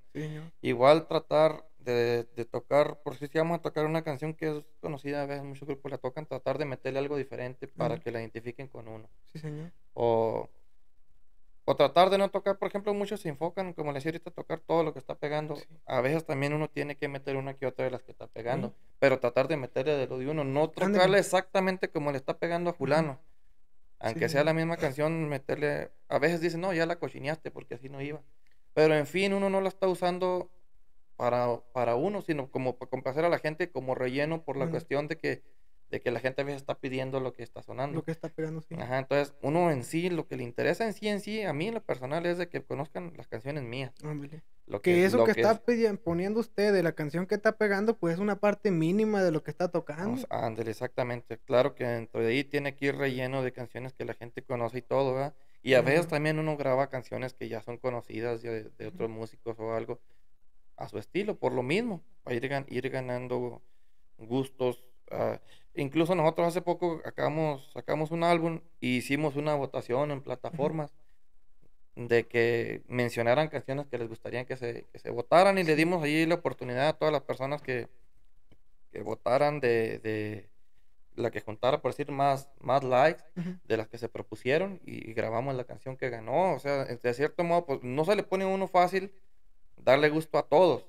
Igual tratar de, tocar, por si vamos a tocar una canción que es conocida, a veces muchos grupos la tocan, tratar de meterle algo diferente para que la identifiquen con uno. Sí, señor. O, tratar de no tocar, por ejemplo, muchos se enfocan, como les decía ahorita, tocar todo lo que está pegando. A veces también uno tiene que meter una que otra de las que está pegando, pero tratar de meterle de lo de uno, no tocarle exactamente como le está pegando a fulano aunque sea la misma canción, meterle, a veces dicen, no, ya la cochineaste porque así no iba. Pero en fin, uno no la está usando para, para uno, sino como para complacer a la gente, como relleno por la cuestión de que, de que la gente a veces está pidiendo lo que está sonando. Lo que está pegando, sí. Ajá, entonces uno en sí, lo que le interesa en sí, en sí, a mí en lo personal es de que conozcan las canciones mías. Ah, que, eso lo que, está poniendo usted de la canción que está pegando, pues es una parte mínima de lo que está tocando. Ándale, exactamente. Claro que dentro de ahí tiene que ir relleno de canciones que la gente conoce y todo, Y a veces también uno graba canciones que ya son conocidas de, otros músicos o algo a su estilo, por lo mismo, para ir, ganando gustos. Ah, incluso nosotros hace poco sacamos, un álbum y hicimos una votación en plataformas de que mencionaran canciones que les gustaría que se, votaran y le dimos ahí la oportunidad a todas las personas que, votaran de, la que juntara, por decir, más, más likes de las que se propusieron y, grabamos la canción que ganó. O sea, de cierto modo, pues no se le pone uno fácil darle gusto a todos.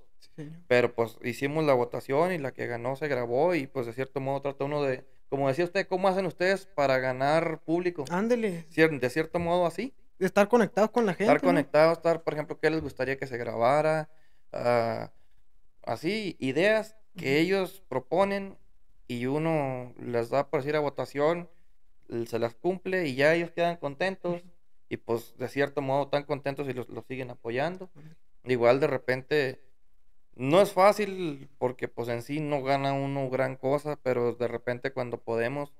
Pero pues hicimos la votación y la que ganó se grabó y pues de cierto modo trata uno de, como decía usted, ¿cómo hacen ustedes para ganar público? Ándele. De cierto modo así estar conectados con la gente. Estar conectados, estar, por ejemplo, qué les gustaría que se grabara. Ah, así, ideas que ellos proponen y uno les da, por decir, a votación, se las cumple y ya ellos quedan contentos. Y pues, de cierto modo, están contentos y los, los siguen apoyando. Igual, de repente, no es fácil porque, pues, en sí no gana uno gran cosa, pero de repente, cuando podemos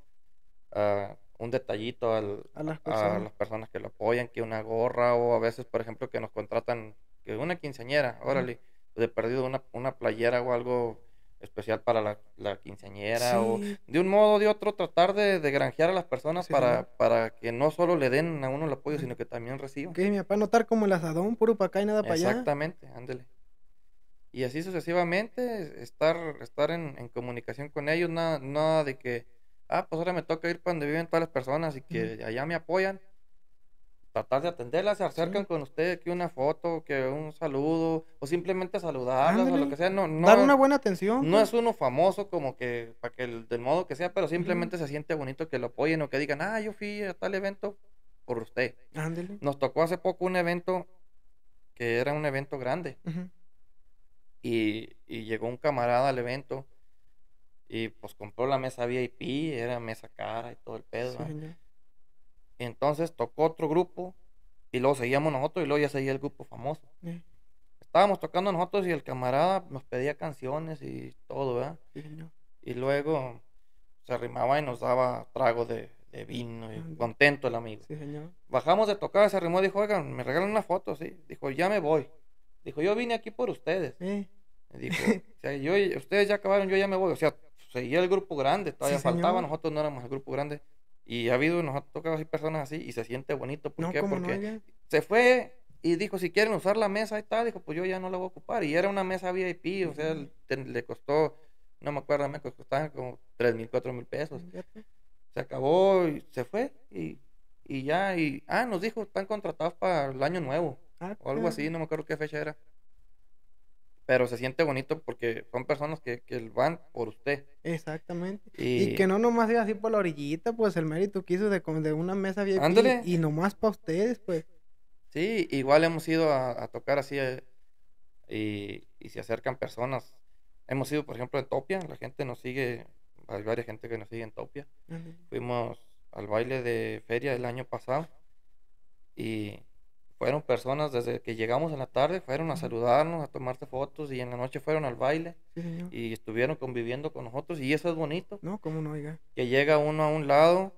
ah, un detallito a, las personas que lo apoyan, que una gorra o a veces, por ejemplo, que nos contratan, que una quinceañera, órale, de perdido una, playera o algo especial para la, la quinceañera o de un modo o de otro tratar de, de granjear a las personas para, para que no solo le den a uno el apoyo, sino que también reciban. Que mi papá notar como el asadón, puro para acá y nada para allá. Exactamente, ándele. Y así sucesivamente, estar, estar en, en comunicación con ellos, nada, nada de que ah, pues ahora me toca ir para donde viven todas las personas y que allá me apoyan, tratar de atenderlas, se acercan con usted, que una foto, que un saludo, o simplemente saludarlas o lo que sea. No, Dar una buena atención. No pues. es uno famoso como que, para del modo que sea, pero simplemente se siente bonito que lo apoyen o que digan, ah, yo fui a tal evento por usted. Nos tocó hace poco un evento que era un evento grande. y, llegó un camarada al evento y pues compró la mesa VIP, era mesa cara y todo el pedo. entonces tocó otro grupo y luego seguíamos nosotros y luego ya seguía el grupo famoso. Eh. Estábamos tocando nosotros y el camarada nos pedía canciones y todo, ¿verdad? y luego se arrimaba y nos daba tragos de, vino y contento el amigo. Bajamos de tocar, se arrimó y dijo, oigan, me regalan una foto, sí. Dijo, ya me voy. Dijo, yo vine aquí por ustedes. Eh. Dijo, ustedes ya acabaron, yo ya me voy. O sea, y el grupo grande, todavía faltaba, nosotros no éramos el grupo grande. Y ha habido, nos ha tocado así personas así y se siente bonito. ¿Por qué? Porque se fue y dijo, si quieren usar la mesa y tal, dijo, pues yo ya no la voy a ocupar. Y era una mesa VIP, o sea, le costó, no me acuerdo, me costaban como 3 mil, 4 mil pesos. Pues. Se acabó y se fue y, y ya, y, ah, nos dijo, están contratados para el año nuevo. Ah, o algo así, no me acuerdo qué fecha era pero se siente bonito porque son personas que, van por usted. Exactamente. Y... que no nomás sea así por la orillita, pues el mérito que hizo de, de una mesa VIP Ándale. y nomás para ustedes, pues. Sí, igual hemos ido a, tocar así eh, y, se acercan personas. Hemos ido, por ejemplo, en Topia, la gente nos sigue, hay varias gente que nos sigue en Topia. Fuimos al baile de feria el año pasado y fueron personas desde que llegamos en la tarde, fueron a saludarnos, a tomarse fotos y en la noche fueron al baile y estuvieron conviviendo con nosotros y eso es bonito. No, como no, oiga. Que llega uno a un lado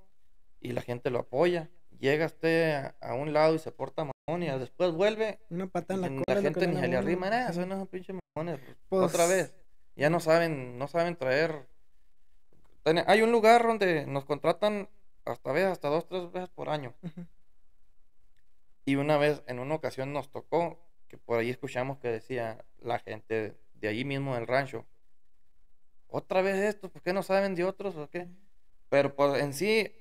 y la gente lo apoya. Llega este a, un lado y se porta mamón y después vuelve. Una la gente ni se le arrima, ah, son pinches mamones. Pues otra vez. Ya no saben, no saben traer. Hay un lugar donde nos contratan hasta veces hasta dos, tres veces por año. Y una vez, en una ocasión nos tocó, que por ahí escuchamos que decía la gente de allí mismo del rancho, otra vez esto, ¿por qué no saben de otros o qué? Pero pues en sí,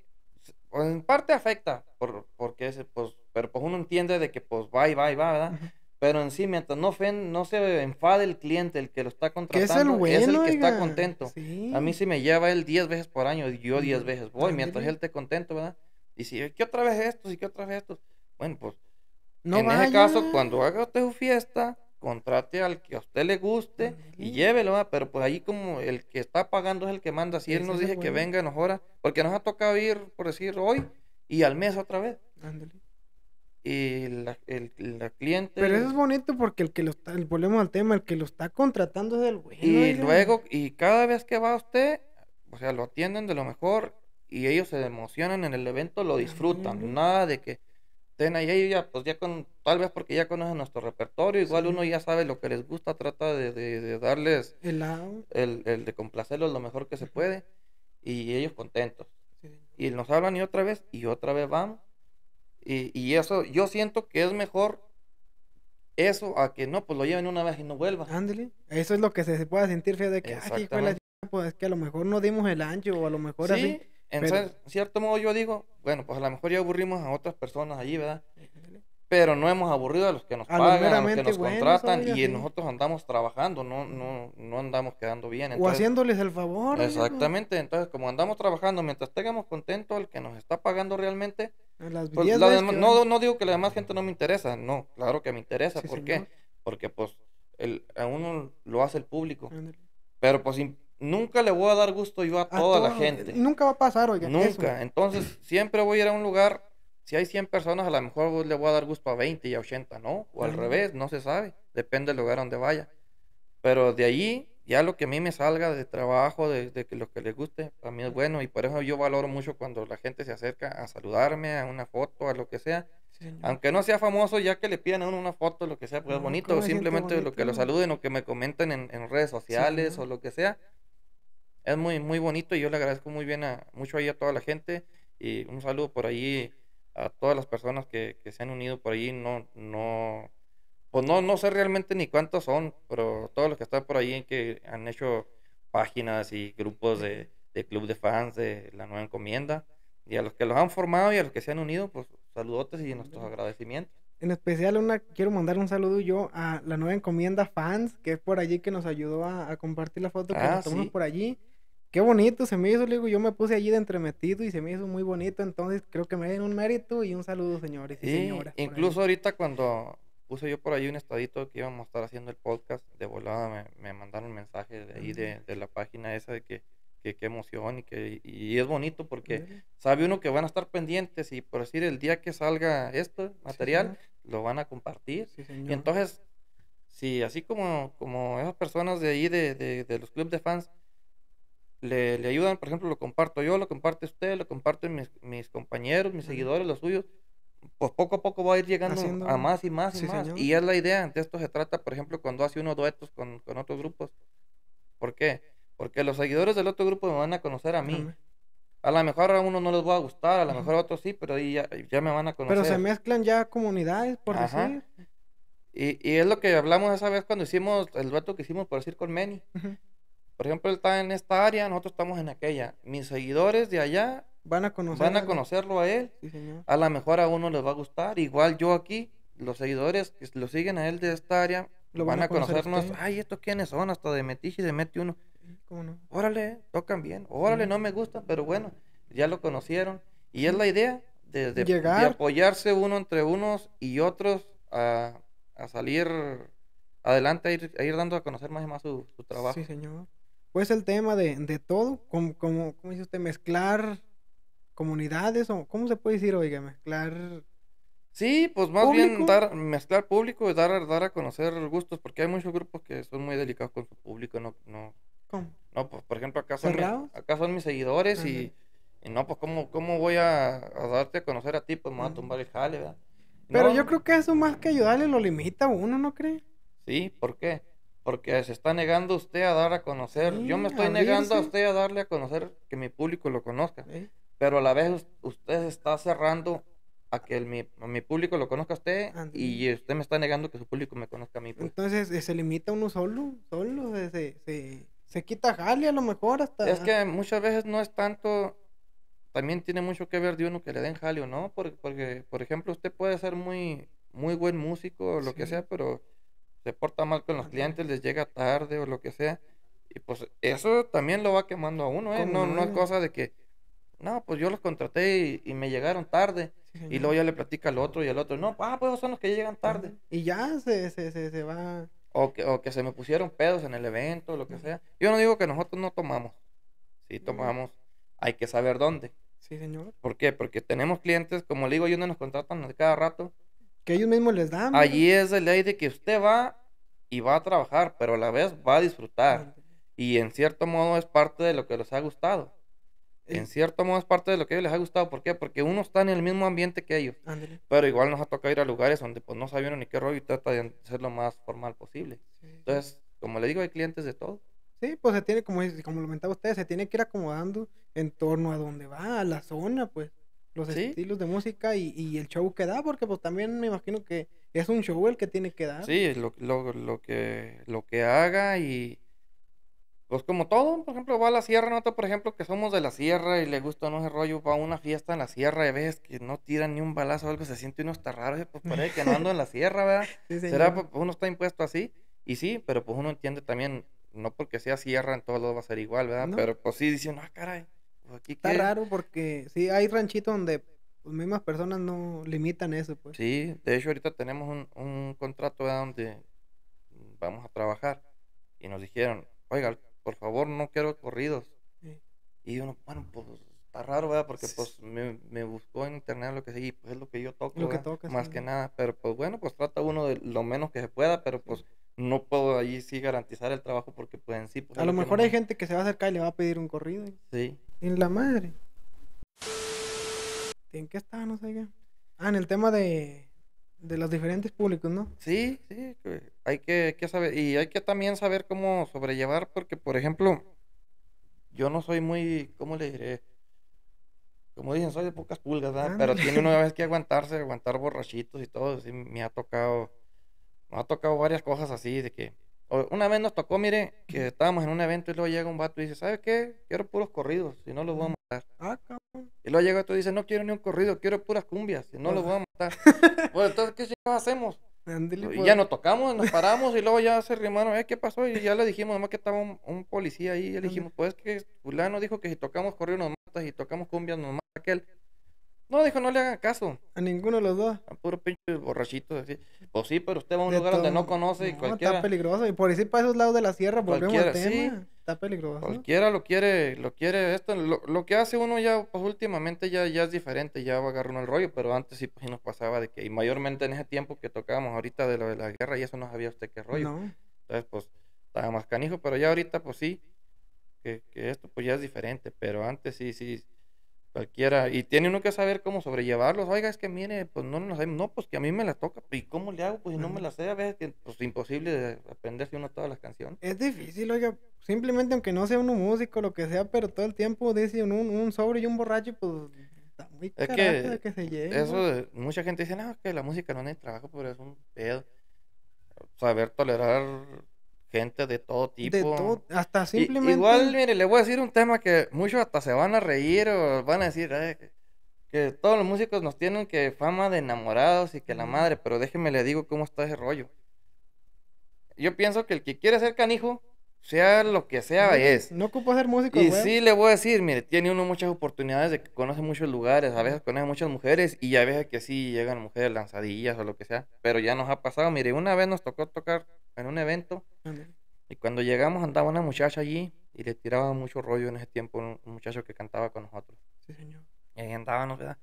pues, en parte afecta, por, porque ese, pues, pero pues uno entiende de que pues va y va y va, ¿verdad? Pero en sí, mientras no, no se enfade el cliente, el que lo está contratando, es el, es que está contento. A mí sí me lleva él 10 veces por año, yo diez veces voy, mientras él esté contento, ¿verdad? Y si, ¿qué otra vez esto? ¿Y qué otra vez esto? Bueno, pues no en ese caso, cuando haga usted su fiesta, contrate al que a usted le guste y llévelo, pero pues ahí como el que está pagando es el que manda, si él nos dice que venga nos hora, porque nos ha tocado ir, por decir, hoy y al mes otra vez. Y la, el, cliente... Pero eso es bonito porque el que lo está, volvemos al tema, el que lo está contratando es el güey. Y luego, y cada vez que va usted, o sea, lo atienden de lo mejor y ellos se emocionan en el evento, lo disfrutan, nada de que Tena y ya pues ya con, tal vez porque ya conocen nuestro repertorio, igual uno ya sabe lo que les gusta, trata de, de, darles el, el, de complacerlos lo mejor que se puede y ellos contentos. Y nos hablan y otra vez y otra vez vamos. Y, y, eso, yo siento que es mejor eso a que no, pues lo lleven una vez y no vuelvan. Ándale, eso es lo que se, puede sentir, de que, pues es que a lo mejor no dimos el ancho o a lo mejor así entonces, en cierto modo yo digo, bueno, pues a lo mejor ya aburrimos a otras personas allí, ¿verdad? pero no hemos aburrido a los que nos pagan, a los que nos contratan y nosotros andamos trabajando, no, no, no andamos quedando bien. o haciéndoles el favor. Pues. Exactamente, entonces como andamos trabajando, mientras tengamos contento al que nos está pagando realmente, pues, no, digo que la demás gente no me interesa, no, claro que me interesa, ¿por qué? Porque pues el, a uno lo hace el público, pero pues nunca le voy a dar gusto yo a, toda, la gente. Nunca va a pasar, oiga. Nunca. Entonces, siempre voy a ir a un lugar. Si hay 100 personas, a lo mejor le voy a dar gusto a 20 y a 80, ¿no? O al revés, no se sabe. Depende del lugar donde vaya. Pero de ahí, ya lo que a mí me salga de trabajo, de, lo que les guste, para mí es bueno. Y por eso yo valoro mucho cuando la gente se acerca a saludarme, a una foto, a lo que sea. Aunque no sea famoso, ya que le pidan a uno una foto, lo que sea, pues es ah, bonito. O simplemente lo que lo saluden o que me comenten en, redes sociales o lo que sea es muy, muy bonito y yo le agradezco muy bien a, mucho ahí a toda la gente y un saludo por ahí a todas las personas que, que se han unido por ahí, no, no, pues no, no sé realmente ni cuántos son, pero todos los que están por ahí que han hecho páginas y grupos de, de club de fans de la nueva encomienda y a los que los han formado y a los que se han unido, pues saludotes y nuestros agradecimientos. En especial una, quiero mandar un saludo yo a la nueva encomienda fans, que es por allí que nos ayudó a, compartir la foto que ah, nos tomamos por allí qué bonito se me hizo, le digo, yo me puse allí de entremetido y se me hizo muy bonito, entonces creo que me den un mérito y un saludo, señores y sí, Incluso ahorita cuando puse yo por ahí un estadito que íbamos a estar haciendo el podcast, de volada me, mandaron un mensaje de ahí, de, la página esa de que qué emoción y que y es bonito porque sabe uno que van a estar pendientes y por decir el día que salga este material lo van a compartir y entonces si así como como esas personas de ahí de, de los clubes de fans le, ayudan, por ejemplo, lo comparto yo, lo comparte usted, lo comparten mis, compañeros, mis seguidores, los suyos, pues poco a poco va a ir llegando a más y más y es la idea, de esto se trata, por ejemplo, cuando hace uno duetos con, con, otros grupos. ¿Por qué? Porque los seguidores del otro grupo me van a conocer a mí. A lo mejor a uno no les va a gustar, a lo mejor a otro sí, pero ya, me van a conocer. Pero se mezclan ya comunidades, por Y, es lo que hablamos esa vez cuando hicimos el dueto que hicimos, por decir, con Meni por ejemplo, él está en esta área, nosotros estamos en aquella. Mis seguidores de allá van a, conocer van a, conocerlo a él. A lo mejor a uno les va a gustar. Igual yo aquí, los seguidores que lo siguen a él de esta área, lo van, a conocernos. Ay, ¿estos quiénes son? Hasta de Metiche y de Mete uno. ¿Cómo no? Órale, tocan bien. Órale, no me gustan, pero bueno, ya lo conocieron. Y es la idea de, apoyarse uno entre unos y otros a, salir adelante, a ir, dando a conocer más y más su, su trabajo. Sí, señor pues el tema de, todo, como, ¿cómo dice usted? Mezclar comunidades, o ¿cómo se puede decir, oiga? Mezclar... Sí, pues más bien dar, mezclar público y dar, dar a conocer gustos, porque hay muchos grupos que son muy delicados con su público, no... no... ¿Cómo? No, pues por ejemplo, acá son, mis, acá son mis seguidores y, no, pues ¿cómo, voy a, a, darte a conocer a ti? Pues me voy a tumbar el jale, ¿verdad? Pero yo creo que eso más que ayudarle lo limita a uno, ¿no cree? Sí, ¿por qué? Porque se está negando usted a dar a conocer. Yo me eh, estoy negando a usted a darle a conocer que mi público lo conozca. Eh. Pero a la vez usted está cerrando a que el, mi, público lo conozca a usted y usted me está negando que su público me conozca a mí. Pues. Entonces eh, se limita uno solo, solo, se, se, se, quita jale a lo mejor hasta... Es que muchas veces no es tanto, también tiene mucho que ver de uno que le den jale o no, porque, por ejemplo usted puede ser muy, muy buen músico o lo que sea, pero se porta mal con los clientes, les llega tarde o lo que sea. Y pues eso también lo va quemando a uno, ¿eh? No, es cosa de que, no, pues yo los contraté y, me llegaron tarde. y luego ya le platica al otro y al otro, no, ah, pues son los que llegan tarde. Y ya se, se, se, se va. O que, o que, se me pusieron pedos en el evento, lo que sea. Yo no digo que nosotros no tomamos. Sí, tomamos. Hay que saber dónde. Sí, señor. ¿Por qué? Porque tenemos clientes, como le digo, ellos no nos contratan de cada rato. Que ellos mismos les dan. Allí es la ley de que usted va y va a trabajar, pero a la vez va a disfrutar. Y en cierto modo es parte de lo que les ha gustado. En cierto modo es parte de lo que les ha gustado. ¿Por qué? Porque uno está en el mismo ambiente que ellos. Pero igual nos ha tocado ir a lugares donde pues no sabieron ni qué rollo y trata de ser lo más formal posible. Entonces, como le digo, hay clientes de todo. Sí, pues se tiene, como, como lo comentaba usted, se tiene que ir acomodando en torno a donde va, a la zona, pues los estilos de música y, el show que da, porque pues también me imagino que es un show el que tiene que dar. Sí, lo, lo, lo que, lo que haga y pues como todo, por ejemplo, va a la sierra, nota por ejemplo que somos de la sierra y le gusta no ese rollo, va a una fiesta en la sierra y ves que no tiran ni un balazo o algo, se siente uno estar raro, pues parece que no ando en la sierra, ¿verdad? [LAUGHS] Será, pues uno está impuesto así, y sí, pero pues uno entiende también, no porque sea sierra en todo va a ser igual, ¿verdad? Pero pues sí dice, no, ah, caray, Está raro porque sí, hay ranchitos donde las pues, mismas personas no limitan eso. Pues. Sí, de hecho ahorita tenemos un, contrato donde vamos a trabajar y nos dijeron, oiga, por favor no quiero corridos. Y uno, bueno, pues está raro, Porque pues me, buscó en internet lo que sí, pues es lo que yo toco, más que nada. Pero pues bueno, pues trata uno de lo menos que se pueda, pero pues no puedo ahí sí garantizar el trabajo porque pueden sí... Pues, a lo mejor hay gente que se va a acercar y le va a pedir un corrido. Sí. En la madre. ¿En qué está? No sé qué. Ah, en el tema de, de los diferentes públicos, ¿no? Sí, sí. Hay que, saber. Y hay que también saber cómo sobrellevar porque, por ejemplo, yo no soy muy... ¿Cómo le diré? como dicen, soy de pocas pulgas, ¿verdad? Ah, Pero tiene una [LAUGHS] vez que aguantarse, aguantar borrachitos y todo. Sí, me ha tocado nos ha tocado varias cosas así, de que una vez nos tocó, mire, que estábamos en un evento y luego llega un vato y dice, ¿sabes qué? Quiero puros corridos, si no los voy a matar. Ah, cabrón. Y luego llega otro y dice, no quiero ni un corrido, quiero puras cumbias, si no los voy a matar. bueno, [LAUGHS] pues, entonces, ¿qué hacemos? y pues. ya nos tocamos, nos paramos y luego ya se rimaron, ¿eh? ¿Qué pasó? Y ya le dijimos, nomás que estaba un, policía ahí, y le dijimos, pues que fulano dijo que si tocamos corrido nos matas, si tocamos cumbias nos mata aquel. No, dijo, no le hagan caso. A ninguno de los dos. A puro pinche borrachito. Así. Pues sí, pero usted va a un lugar donde no conoce y no, Está peligroso. Y por decir para esos lados de la sierra, volvemos al tema. Está peligroso. Cualquiera lo quiere, lo quiere esto. Lo, que hace uno ya, pues últimamente ya, ya es diferente, ya agarra uno el rollo, pero antes sí, pues, nos pasaba de que, y mayormente en ese tiempo que tocábamos ahorita de de la guerra, y eso no sabía usted qué rollo. Entonces, pues, estaba más canijo, pero ya ahorita, pues sí, que, que esto pues ya es diferente, pero antes sí, sí Cualquiera. Y tiene uno que saber cómo sobrellevarlos. Oiga, es que mire, pues no nos sabemos. No, pues que a mí me la toca. Pues, ¿Y cómo le hago? Pues si no me la sé. A veces pues imposible de aprenderse uno todas las canciones. Es difícil, oiga. Simplemente aunque no sea uno músico, lo que sea, pero todo el tiempo dice un, sobre y un borracho, pues está muy es que, que se llegue. Eso, mucha gente dice, no, es que la música no es trabajo, pero es un pedo. Saber tolerar gente de todo tipo. De todo, hasta simplemente. igual, mire, le voy a decir un tema que muchos hasta se van a reír o van a decir que, que todos los músicos nos tienen que fama de enamorados y que la madre, pero déjeme le digo cómo está ese rollo. Yo pienso que el que quiere ser canijo sea lo que sea, es. No ocupa ser músico. Y sí le voy a decir, mire, tiene uno muchas oportunidades de que conoce muchos lugares, a veces conoce muchas mujeres y a veces que sí llegan mujeres lanzadillas o lo que sea, pero ya nos ha pasado, mire, una vez nos tocó tocar en un evento y cuando llegamos andaba una muchacha allí y le tiraba mucho rollo en ese tiempo un, un muchacho que cantaba con nosotros. Sí, señor. Y ahí andábamos, ¿verdad?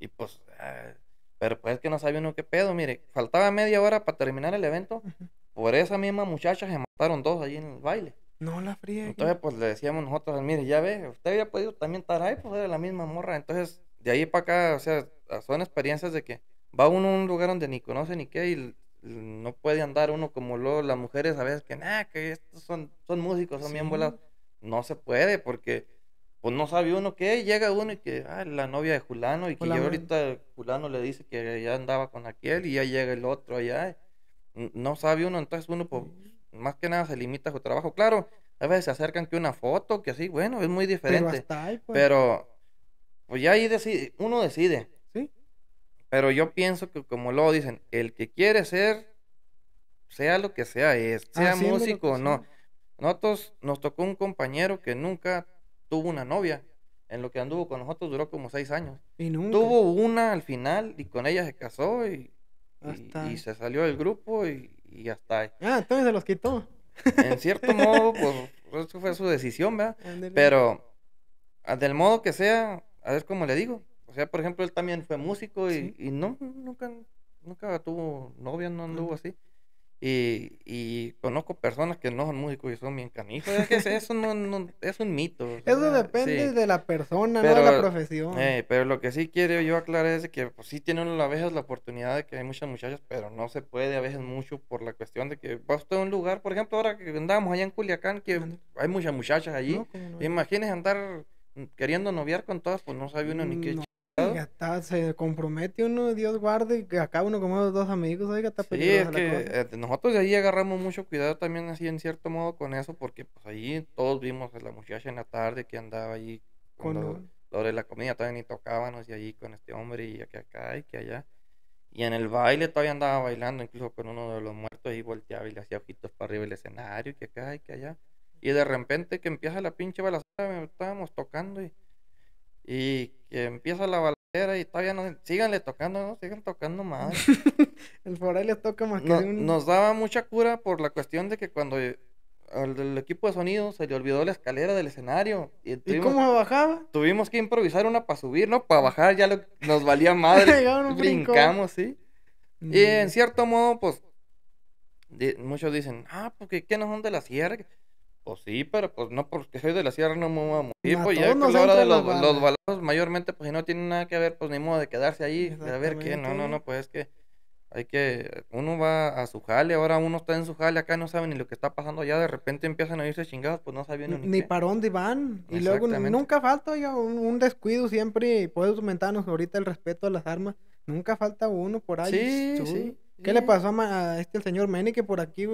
Y pues, eh, pero pues que no sabía uno qué pedo, mire, faltaba media hora para terminar el evento. Uh por esa misma muchacha se mataron dos allí en el baile. No la fría. Entonces, pues le decíamos nosotros, mire, ya ve, usted había podido también estar ahí, pues era la misma morra. Entonces, de ahí para acá, o sea, son experiencias de que va uno a un lugar donde ni conoce ni qué y no puede andar uno como lo, las mujeres a veces que nada, que estos son, son músicos, son bien bolas No se puede porque pues no sabe uno qué, llega uno y que ah, la novia de Julano y que yo ahorita Julano le dice que ya andaba con aquel y ya llega el otro allá no sabe uno, entonces uno pues, mm. más que nada se limita a su trabajo. Claro, a veces se acercan que una foto, que así, bueno, es muy diferente. Pues. Pero, pues. ya ahí decide, uno decide. Sí. Pero yo pienso que como lo dicen, el que quiere ser, sea lo que sea, es, sea músico o no. Nosotros nos tocó un compañero que nunca tuvo una novia. En lo que anduvo con nosotros duró como seis años. Tuvo una al final y con ella se casó y y, se salió del grupo y, y hasta ahí. Ah, entonces se los quitó. En cierto [LAUGHS] modo, pues eso fue su decisión, ¿verdad? Pero del modo que sea, a ver cómo le digo. O sea, por ejemplo, él también fue músico y, no, nunca, nunca tuvo novia, no anduvo así. Y, y, conozco personas que no son músicos y son bien canijos. Es eso no, es un mito. eso depende de la persona, no de la profesión. Eh, pero lo que sí quiero yo aclarar es que pues, sí tienen a veces la oportunidad de que hay muchas muchachas, pero no se puede a veces mucho por la cuestión de que vas a un lugar, por ejemplo, ahora que andamos allá en Culiacán, que hay muchas muchachas allí. Imagínese andar queriendo noviar con todas, pues no sabe uno ni qué ya está, se compromete uno, Dios guarde, que acá uno como dos amigos, eh, nosotros de ahí agarramos mucho cuidado también así en cierto modo con eso, porque pues ahí todos vimos a la muchacha en la tarde que andaba ahí con la comida, también y tocábamos y allí con este hombre y que acá y que allá. Y en el baile todavía andaba bailando, incluso con uno de los muertos y volteaba y le hacía ojitos para arriba el escenario y que acá y que allá. Y de repente que empieza la pinche balazada estábamos tocando y, y que empieza la balacera y todavía no, síganle tocando, ¿no? Sigan tocando más. [LAUGHS] el Foray le toca más Nos daba mucha cura por la cuestión de que cuando eh, al equipo de sonido se le olvidó la escalera del escenario. ¿Y, cómo bajaba? Tuvimos que improvisar una para subir, ¿no? Para bajar ya nos valía madre. [LAUGHS] brincamos, ¿sí? Y mm. en cierto modo, pues, muchos dicen, ah, porque qué no son de la sierra. Pues sí, pero pues no porque soy de la sierra no me voy a pues ya la hora de los, balazos mayormente, pues si no tienen nada que ver, pues ni modo de quedarse ahí, de ver qué, no, no, no, pues es que hay que, uno va a su jale, ahora uno está en su jale, acá no sabe ni lo que está pasando allá, de repente empiezan a irse chingados, pues no saben ni, ni para dónde van. Y luego nunca falta oiga, un, descuido siempre, puedes aumentarnos ahorita el respeto a las armas, nunca falta uno por ahí. Sí, sí, ¿Qué le pasó a, este señor Meni que por aquí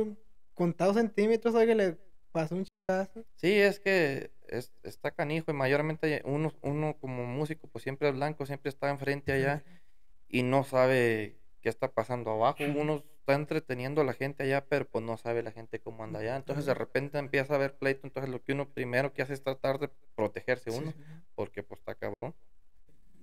contados centímetros, que le pasó un chazo. Sí, es que está canijo y mayormente uno, uno como músico pues siempre es blanco, siempre está enfrente allá [LAUGHS] y no sabe qué está pasando abajo. [LAUGHS] Uno está entreteniendo a la gente allá, pero pues no sabe la gente cómo anda allá. Entonces de repente empieza a ver pleito, entonces lo que uno primero que hace es tratar de protegerse uno, porque pues está cabrón.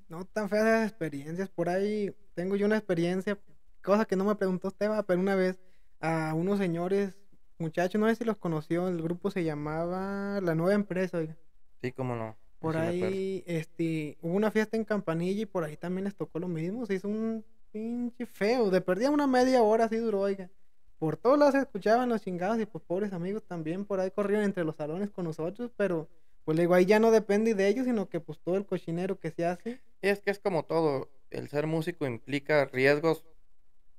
No tan feas experiencias, por ahí tengo yo una experiencia, cosa que no me preguntó Esteba, pero una vez a unos señores muchachos, no sé si los conoció, el grupo se llamaba La Nueva Empresa, oiga. Sí, cómo no. Por ahí, este, hubo una fiesta en Campanilla y por ahí también les tocó lo mismo, se hizo un pinche feo, de perdían una media hora así duró, oiga. Por todos lados se escuchaban los chingados y pues pobres amigos también por ahí corrieron entre los salones con nosotros, pero pues le digo, ahí ya no depende de ellos, sino que pues todo el cochinero que se hace. es que es como todo, el ser músico implica riesgos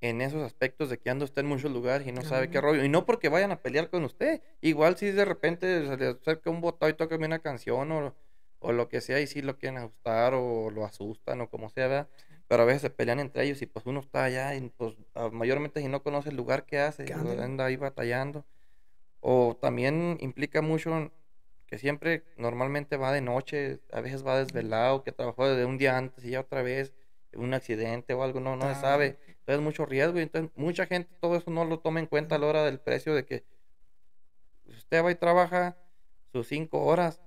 en esos aspectos de que ando usted en muchos lugares y no sabe qué rollo. Y no porque vayan a pelear con usted. Igual si de repente se le acerca un botón y toca una canción o, lo que sea y si lo quieren ajustar o lo asustan o como sea, Pero a veces se pelean entre ellos y pues uno está allá y pues ah, mayormente si no conoce el lugar que hace, pues, anda ahí batallando. O también implica mucho que siempre normalmente va de noche, a veces va desvelado, que trabajó desde un día antes y ya otra vez un accidente o algo, no, no se sabe entonces mucho riesgo. Y entonces mucha gente todo eso no lo toma en cuenta a la hora del precio de que usted va y trabaja sus cinco horas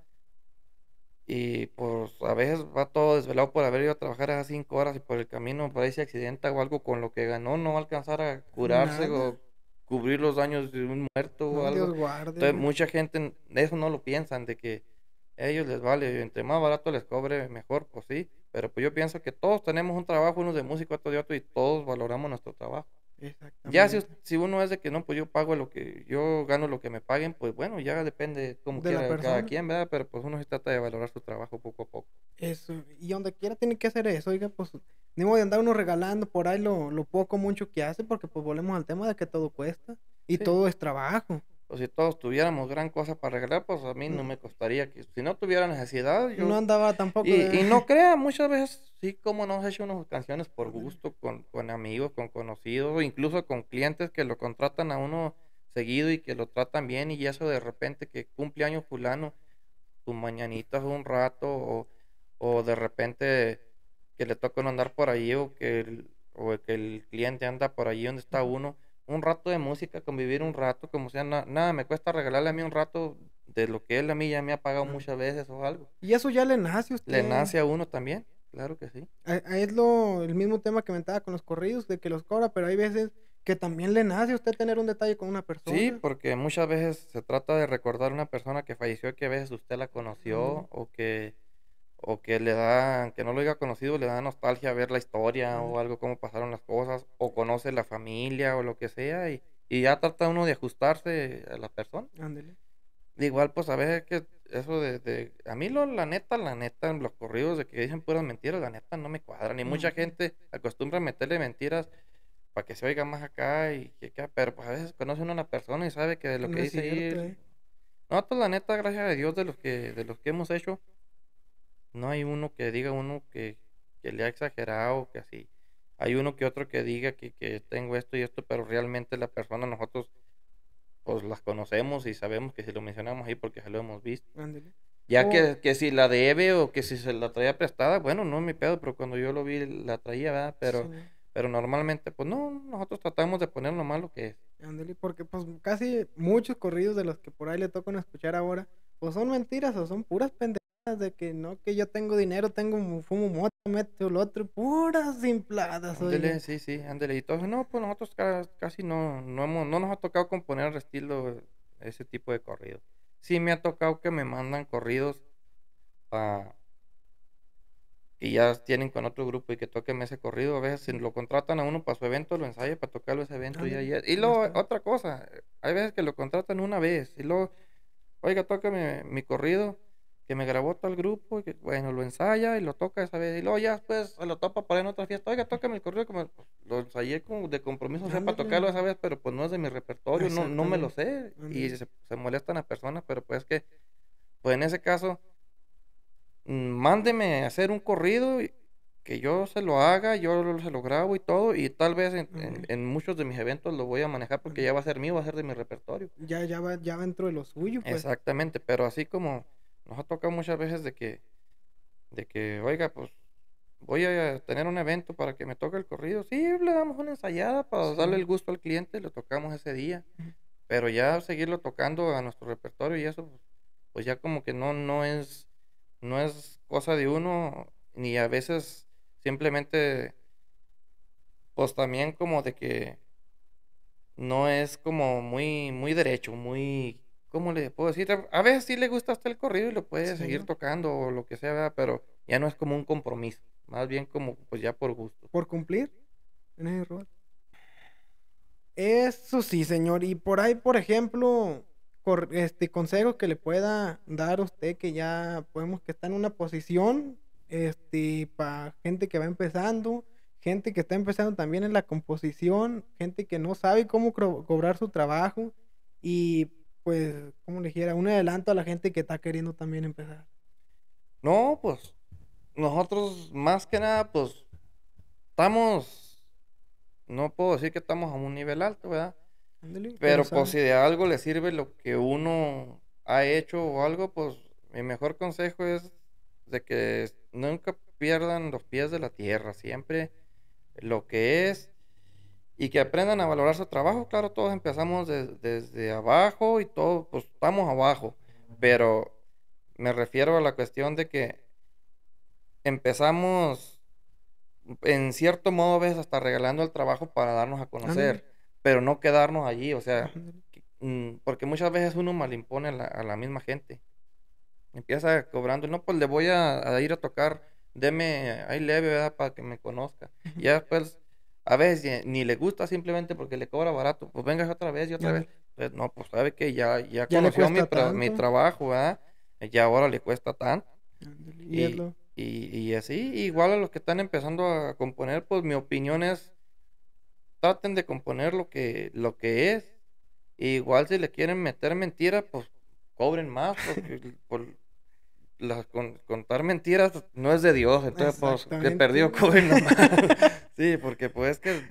y pues a veces va todo desvelado por haber ido a trabajar esas cinco horas y por el camino por ahí se accidenta o algo con lo que ganó no va a alcanzar a curarse o cubrir los daños de un muerto o algo. Entonces mucha gente eso no lo piensan de que ellos les vale, entre más barato les cobre mejor, pues sí. Pero pues yo pienso que todos tenemos un trabajo, unos de músico, otro de otro, y todos valoramos nuestro trabajo. Ya si, si, uno es de que no, pues yo pago lo que, yo gano lo que me paguen, pues bueno, ya depende como de quiera cada quien, ¿verdad? Pero pues uno se trata de valorar su trabajo poco a poco. Eso, y donde quiera tiene que hacer eso, oiga, pues ni modo de andar uno regalando por ahí lo, lo poco, mucho que hace, porque pues volvemos al tema de que todo cuesta y todo es trabajo si todos tuviéramos gran cosa para regalar, pues a mí no mm. me costaría que, si no tuviera necesidad, yo... No andaba tampoco... Y, no [LAUGHS] crea, muchas veces sí, como nos he hecho unas canciones por gusto, con, amigos, con conocidos, incluso con clientes que lo contratan a uno seguido y que lo tratan bien y eso de repente que cumple años fulano, tus mañanitas un rato, o, o, de repente que le no andar por allí, o que o que el cliente anda por allí donde está uno un rato de música, convivir un rato, como sea, nada, me cuesta regalarle a mí un rato de lo que él a mí ya me ha pagado muchas veces o algo. Y eso ya le nace a usted. Le nace a uno también, claro que sí. es lo, el mismo tema que comentaba con los corridos, de que los cobra, pero hay veces que también le nace a usted tener un detalle con una persona. Sí, porque muchas veces se trata de recordar una persona que falleció, que a veces usted la conoció o que o que le da, aunque no lo haya conocido, le da nostalgia ver la historia o algo, cómo pasaron las cosas, o conoce la familia o lo que sea, y, ya trata uno de ajustarse a la persona. Ándele. Igual, pues a veces que eso de, a mí la neta, la neta, los corridos de que dicen puras mentiras, la neta no me cuadra, ni mucha gente acostumbra meterle mentiras para que se oiga más acá y pero pues a veces conocen a una persona y sabe que de lo que dice eh. No, pues la neta, gracias a Dios de los que, de los que hemos hecho, no hay uno que diga uno que, le ha exagerado, que así. Hay uno que otro que diga que, tengo esto y esto, pero realmente la persona nosotros pues las conocemos y sabemos que si lo mencionamos ahí porque ya lo hemos visto. Ya que, si la debe o que si se la traía prestada, bueno, no es mi pedo, pero cuando yo lo vi la traía, ¿verdad? Pero, pero normalmente, pues no, nosotros tratamos de poner lo malo que es. porque pues casi muchos corridos de los que por ahí le tocan escuchar ahora, pues son mentiras o son puras pendejas de que no, que yo tengo dinero, tengo fumo moto, meto el otro, puras simpladas. sí, sí, ándale. Y todos, no, pues nosotros casi no, no, hemos, no nos ha tocado componer al estilo ese tipo de corridos. Sí me ha tocado que me mandan corridos y que ya tienen con otro grupo y que toquen ese corrido. A veces lo contratan a uno para su evento, lo ensaya para tocarlo ese evento. y, y luego, otra cosa, hay veces que lo contratan una vez y luego, oiga, tócame mi corrido que me grabó tal grupo, y que, bueno, lo ensaya y lo toca esa vez, y luego ya después pues, lo topa para en otra fiesta, oiga, toca el corrido, como lo ensayé como de compromiso, para tocarlo esa vez, pero pues no es de mi repertorio, no, no me lo sé, y se, molesta molestan a personas, pero pues es que, pues en ese caso, mm, mándeme hacer un corrido y, que yo se lo haga, yo se lo grabo y todo, y tal vez en, en, muchos de mis eventos lo voy a manejar porque ya va a ser mío, va a ser de mi repertorio. Ya, ya va, ya va dentro de lo suyo. Pues. Exactamente, pero así como nos ha tocado muchas veces de que, de que, oiga, pues voy a tener un evento para que me toque el corrido. Sí, le damos una ensayada para darle el gusto al cliente, lo tocamos ese día. Pero ya seguirlo tocando a nuestro repertorio y eso, pues, ya como que no, no, es, no es cosa de uno, ni a veces simplemente, pues también como de que no es como muy, muy derecho, muy ¿cómo le puedo decir? A veces sí le gusta hasta el corrido y lo puede seguir tocando o lo que sea, pero ya no es como un compromiso, más bien como pues ya por gusto. Por cumplir Eso sí, señor. Y por ahí, por ejemplo, este, consejos este consejo que le pueda dar a usted que ya podemos que está en una posición este para gente que va empezando, gente que está empezando también en la composición, gente que no sabe cómo cobrar su trabajo y pues, le dijera, un adelanto a la gente que está queriendo también empezar. No, pues, nosotros más que nada, pues, estamos, no puedo decir que estamos a un nivel alto, ¿verdad? Pero pues si de algo le sirve lo que uno ha hecho o algo, pues mi mejor consejo es de que nunca pierdan los pies de la tierra, siempre lo que es y que aprendan a valorar su trabajo. Claro, todos empezamos desde abajo y todos pues, estamos abajo, pero me refiero a la cuestión de que empezamos en cierto modo a veces hasta regalando el trabajo para darnos a conocer, pero no quedarnos allí, o sea, mm, porque muchas veces uno malimpone a la, misma gente. Empieza cobrando, no, pues le voy a, ir a tocar, deme ahí leve, ¿verdad? Para que me conozca. [LAUGHS] Y ya después a veces ni le gusta simplemente porque le cobra barato, pues vengas otra vez y otra vez. Pues, no, pues sabe que ya, ya, conoció mi, mi, trabajo, ¿verdad? Ya ahora le cuesta tanto. Y, y, así, igual a los que están empezando a componer, pues mi opinión es, traten de componer lo que, lo que es. Igual si le quieren meter mentiras, pues cobren más, [LAUGHS] contar mentiras no es de Dios, entonces pues perdió [LAUGHS] COVID nomás. sí, porque pues que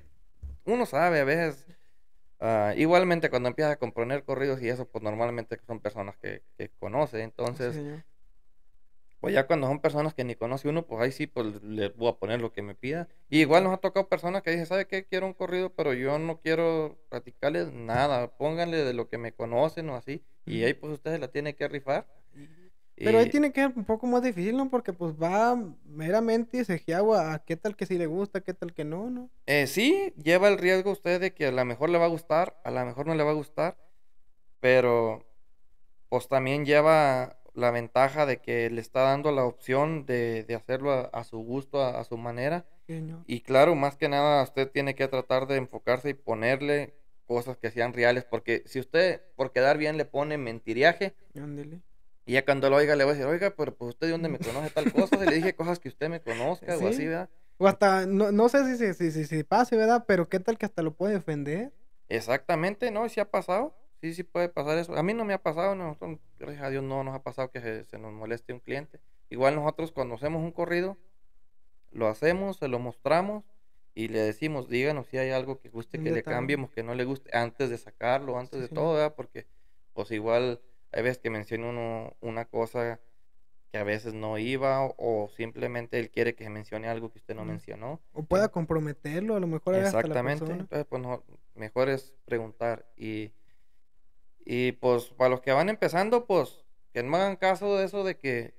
uno sabe a veces. Ah, igualmente cuando empiezas a componer corridos y eso, pues normalmente son personas que, conoce, entonces pues ya cuando son personas que ni conoce uno, pues ahí sí, pues le voy a poner lo que me pida. Y igual nos ha tocado personas que dicen, ¿sabe qué? Quiero un corrido, pero yo no quiero practicarles nada, pónganle de lo que me conocen o así, y ahí pues ustedes la tienen que rifar. Pero ahí eh, tiene que ser un poco más difícil, ¿no? Porque pues va meramente ese a qué tal que sí le gusta, qué tal que no, ¿no? Eh, sí, lleva el riesgo usted de que a lo mejor le va a gustar, a lo mejor no le va a gustar, pero pues también lleva la ventaja de que le está dando la opción de, hacerlo a, su gusto, a, su manera. Y claro, más que nada usted tiene que tratar de enfocarse y ponerle cosas que sean reales, porque si usted por quedar bien le pone mentiriaje, y ya cuando lo oiga, le voy a decir, oiga, pero pues usted de dónde me [LAUGHS] conoce tal cosa, y le dije cosas que usted me conozca o así, ¿verdad? O hasta, no, sé si, si, si, pase, ¿verdad? Pero qué tal que hasta lo puede defender. Exactamente, ¿no? Y si ha pasado, sí, sí puede pasar eso. A mí no me ha pasado, no, gracias a Dios no nos ha pasado que se, nos moleste un cliente. Igual nosotros cuando hacemos un corrido, lo hacemos, se lo mostramos y le decimos, díganos si hay algo que guste, que le cambiemos, que no le guste, antes de sacarlo, antes de todo, ¿verdad? Porque pues igual hay veces que menciona uno una cosa que a veces no iba o, simplemente él quiere que se mencione algo que usted no mencionó. O pueda comprometerlo, a lo mejor. Exactamente, hasta la entonces pues no, mejor es preguntar. Y, y pues para los que van empezando, pues que no hagan caso de eso de que,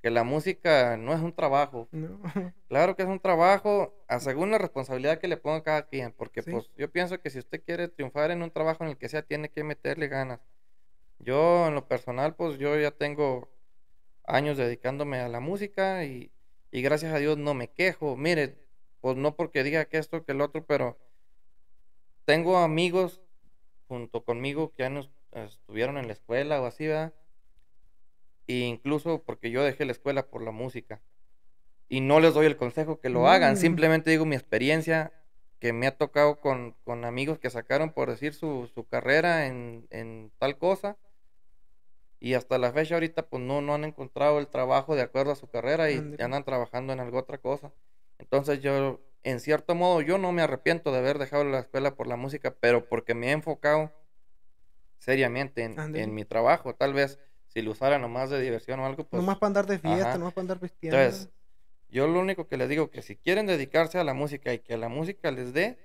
que la música no es un trabajo. No. [LAUGHS] Claro que es un trabajo, a según la responsabilidad que le ponga cada quien, porque pues yo pienso que si usted quiere triunfar en un trabajo en el que sea, tiene que meterle ganas. Yo en lo personal, pues yo ya tengo años dedicándome a la música y, gracias a Dios no me quejo. Mire, pues no porque diga que esto, que el otro, pero tengo amigos junto conmigo que años estuvieron en la escuela o así, ¿verdad? E incluso porque yo dejé la escuela por la música. Y no les doy el consejo que lo hagan, mm. simplemente digo mi experiencia que me ha tocado con, amigos que sacaron, por decir, su, su carrera en, en, tal cosa y hasta la fecha ahorita pues no, no han encontrado el trabajo de acuerdo a su carrera y andan trabajando en algo otra cosa. Entonces yo, en cierto modo, yo no me arrepiento de haber dejado la escuela por la música, pero porque me he enfocado seriamente en, mi trabajo. Tal vez si lo usara nomás de diversión o algo, pues... Nomás para andar de fiesta, nomás para andar vestiendo. Entonces, yo lo único que les digo que si quieren dedicarse a la música y que la música les dé,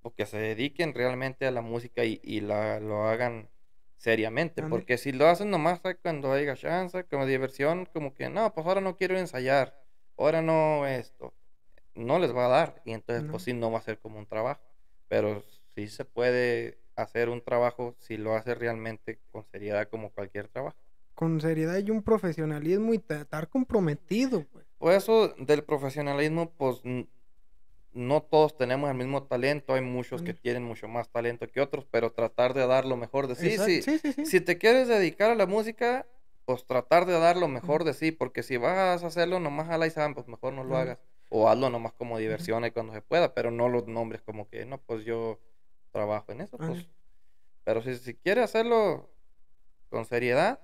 o que se dediquen realmente a la música y, y la, lo hagan seriamente, porque si lo hacen nomás cuando haya chance, como diversión, como que no, pues ahora no quiero ensayar, ahora no esto, no les va a dar, y entonces pues sí, no va a ser como un trabajo, pero sí se puede hacer un trabajo si lo hace realmente con seriedad como cualquier trabajo. Con seriedad y un profesionalismo y estar comprometido. Pues. pues. eso del profesionalismo, pues no todos tenemos el mismo talento, hay muchos que tienen mucho más talento que otros, pero tratar de dar lo mejor de sí. Si, sí, si te quieres dedicar a la música, pues tratar de dar lo mejor de sí, porque si vas a hacerlo nomás a la Isam, pues mejor no lo hagas. O hazlo nomás como diversión y cuando se pueda, pero no los nombres como que, no, pues yo trabajo en eso. Pues. Pero si, si quiere hacerlo con seriedad,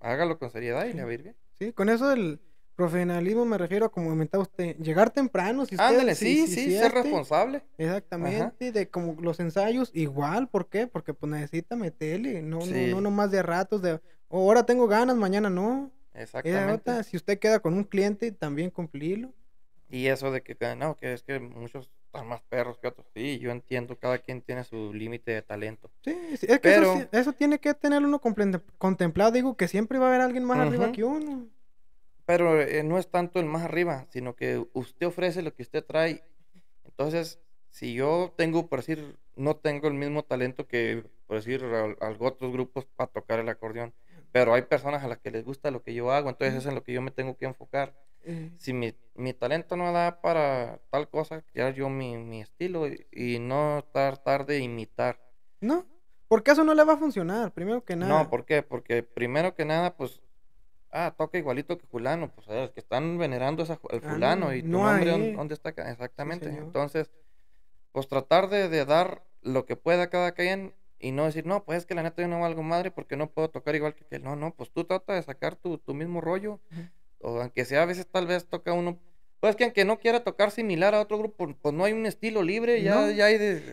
hágalo con seriedad y le va ir bien. Sí, con eso el Profesionalismo me refiero a, como comentaba usted, llegar temprano. Si sí, sí, ser este responsable. Exactamente, de como los ensayos, igual, ¿por qué? Porque pues necesita meterle, no, no, más de ratos, de oh, ahora tengo ganas, mañana no. Exactamente. si usted queda con un cliente, también cumplirlo. Y eso de que, no, que es que muchos están más perros que otros. Sí, yo entiendo, cada quien tiene su límite de talento. Sí, es que eso, tiene que tener uno contemplado. Digo que siempre va a haber alguien más arriba que uno pero eh, no es tanto el más arriba, sino que usted ofrece lo que usted trae. Entonces, si yo tengo, por decir, no tengo el mismo talento que, por decir, algunos otros grupos para tocar el acordeón, pero hay personas a las que les gusta lo que yo hago, entonces es en lo que yo me tengo que enfocar. Si mi, talento no da para tal cosa, ya yo mi, estilo y, no tratar de imitar. No, porque eso no le va a funcionar, primero que nada. No, ¿por qué? Porque primero que nada, pues ah, toca igualito que fulano, pues que están venerando esa, al ah, fulano y tu ¿dónde está? Exactamente. Entonces, pues tratar de, dar lo que pueda cada quien y no decir, no, pues es que la neta yo no valgo madre porque no puedo tocar igual que él. No, no, pues tú trata de sacar tu, tu mismo rollo, o aunque sea a veces tal vez toca uno pues que aunque no quiera tocar similar a otro grupo, pues no hay un estilo libre, ya, hay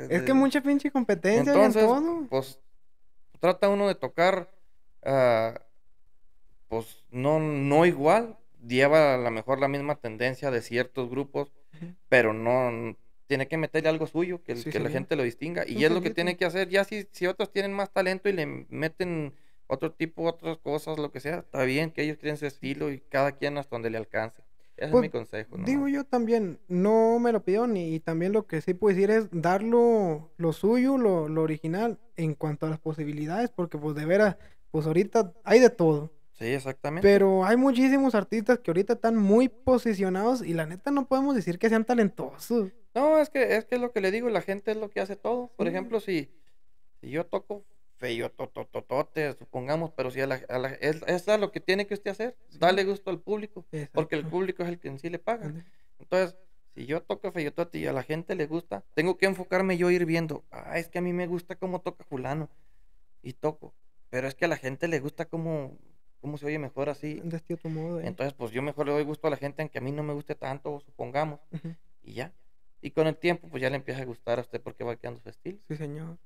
Es que mucha pinche competencia entonces, Pues trata uno de tocar ah, pues no, no igual, lleva a lo mejor la misma tendencia de ciertos grupos, pero no tiene que meterle algo suyo, que, la gente lo distinga. Y es lo que tiene que hacer. Ya si, si otros tienen más talento y le meten otro tipo, otras cosas, lo que sea, está bien que ellos creen su estilo y cada quien hasta donde le alcance. Ese es pues, mi consejo. Digo yo también, no me lo pido ni también lo que sí puedo decir es darlo lo suyo, lo, original en cuanto a las posibilidades, porque pues de veras, pues ahorita hay de todo. Sí, exactamente. Pero hay muchísimos artistas que ahorita están muy posicionados y la neta no podemos decir que sean talentosos. No, es que es que lo que le digo, la gente es lo que hace todo. Por ejemplo, si, yo toco feyo supongamos, pero si a la, a la, es, lo que tiene que usted hacer, darle gusto al público, porque el público es el que en sí le paga. Entonces, si yo toco feyotote y a la gente le gusta, tengo que enfocarme yo ir viendo, ah, es que a mí me gusta cómo toca fulano y toco, pero es que a la gente le gusta cómo cómo se oye mejor así. De este modo. Eh. Entonces, pues yo mejor le doy gusto a la gente, aunque a mí no me guste tanto, supongamos, y ya. Y con el tiempo, pues ya le empieza a gustar a usted porque va quedando su estilo. Sí, señor.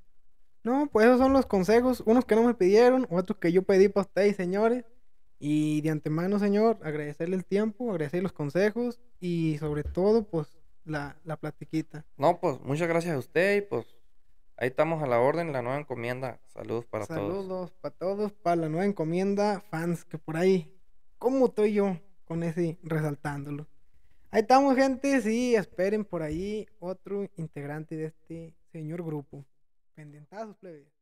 No, pues esos son los consejos, unos que no me pidieron, otros que yo pedí para ustedes, señores. Y de antemano, señor, agradecerle el tiempo, agradecer los consejos y sobre todo, pues, la, la platiquita. No, pues, muchas gracias a usted y pues Ahí estamos a la orden, la nueva encomienda. Saludos para todos. Saludos para todos, para la nueva encomienda, fans, que por ahí, ¿cómo estoy yo con ese resaltándolo? Ahí estamos, gente. Sí, esperen por ahí otro integrante de este señor grupo. Pendientazos, plebes.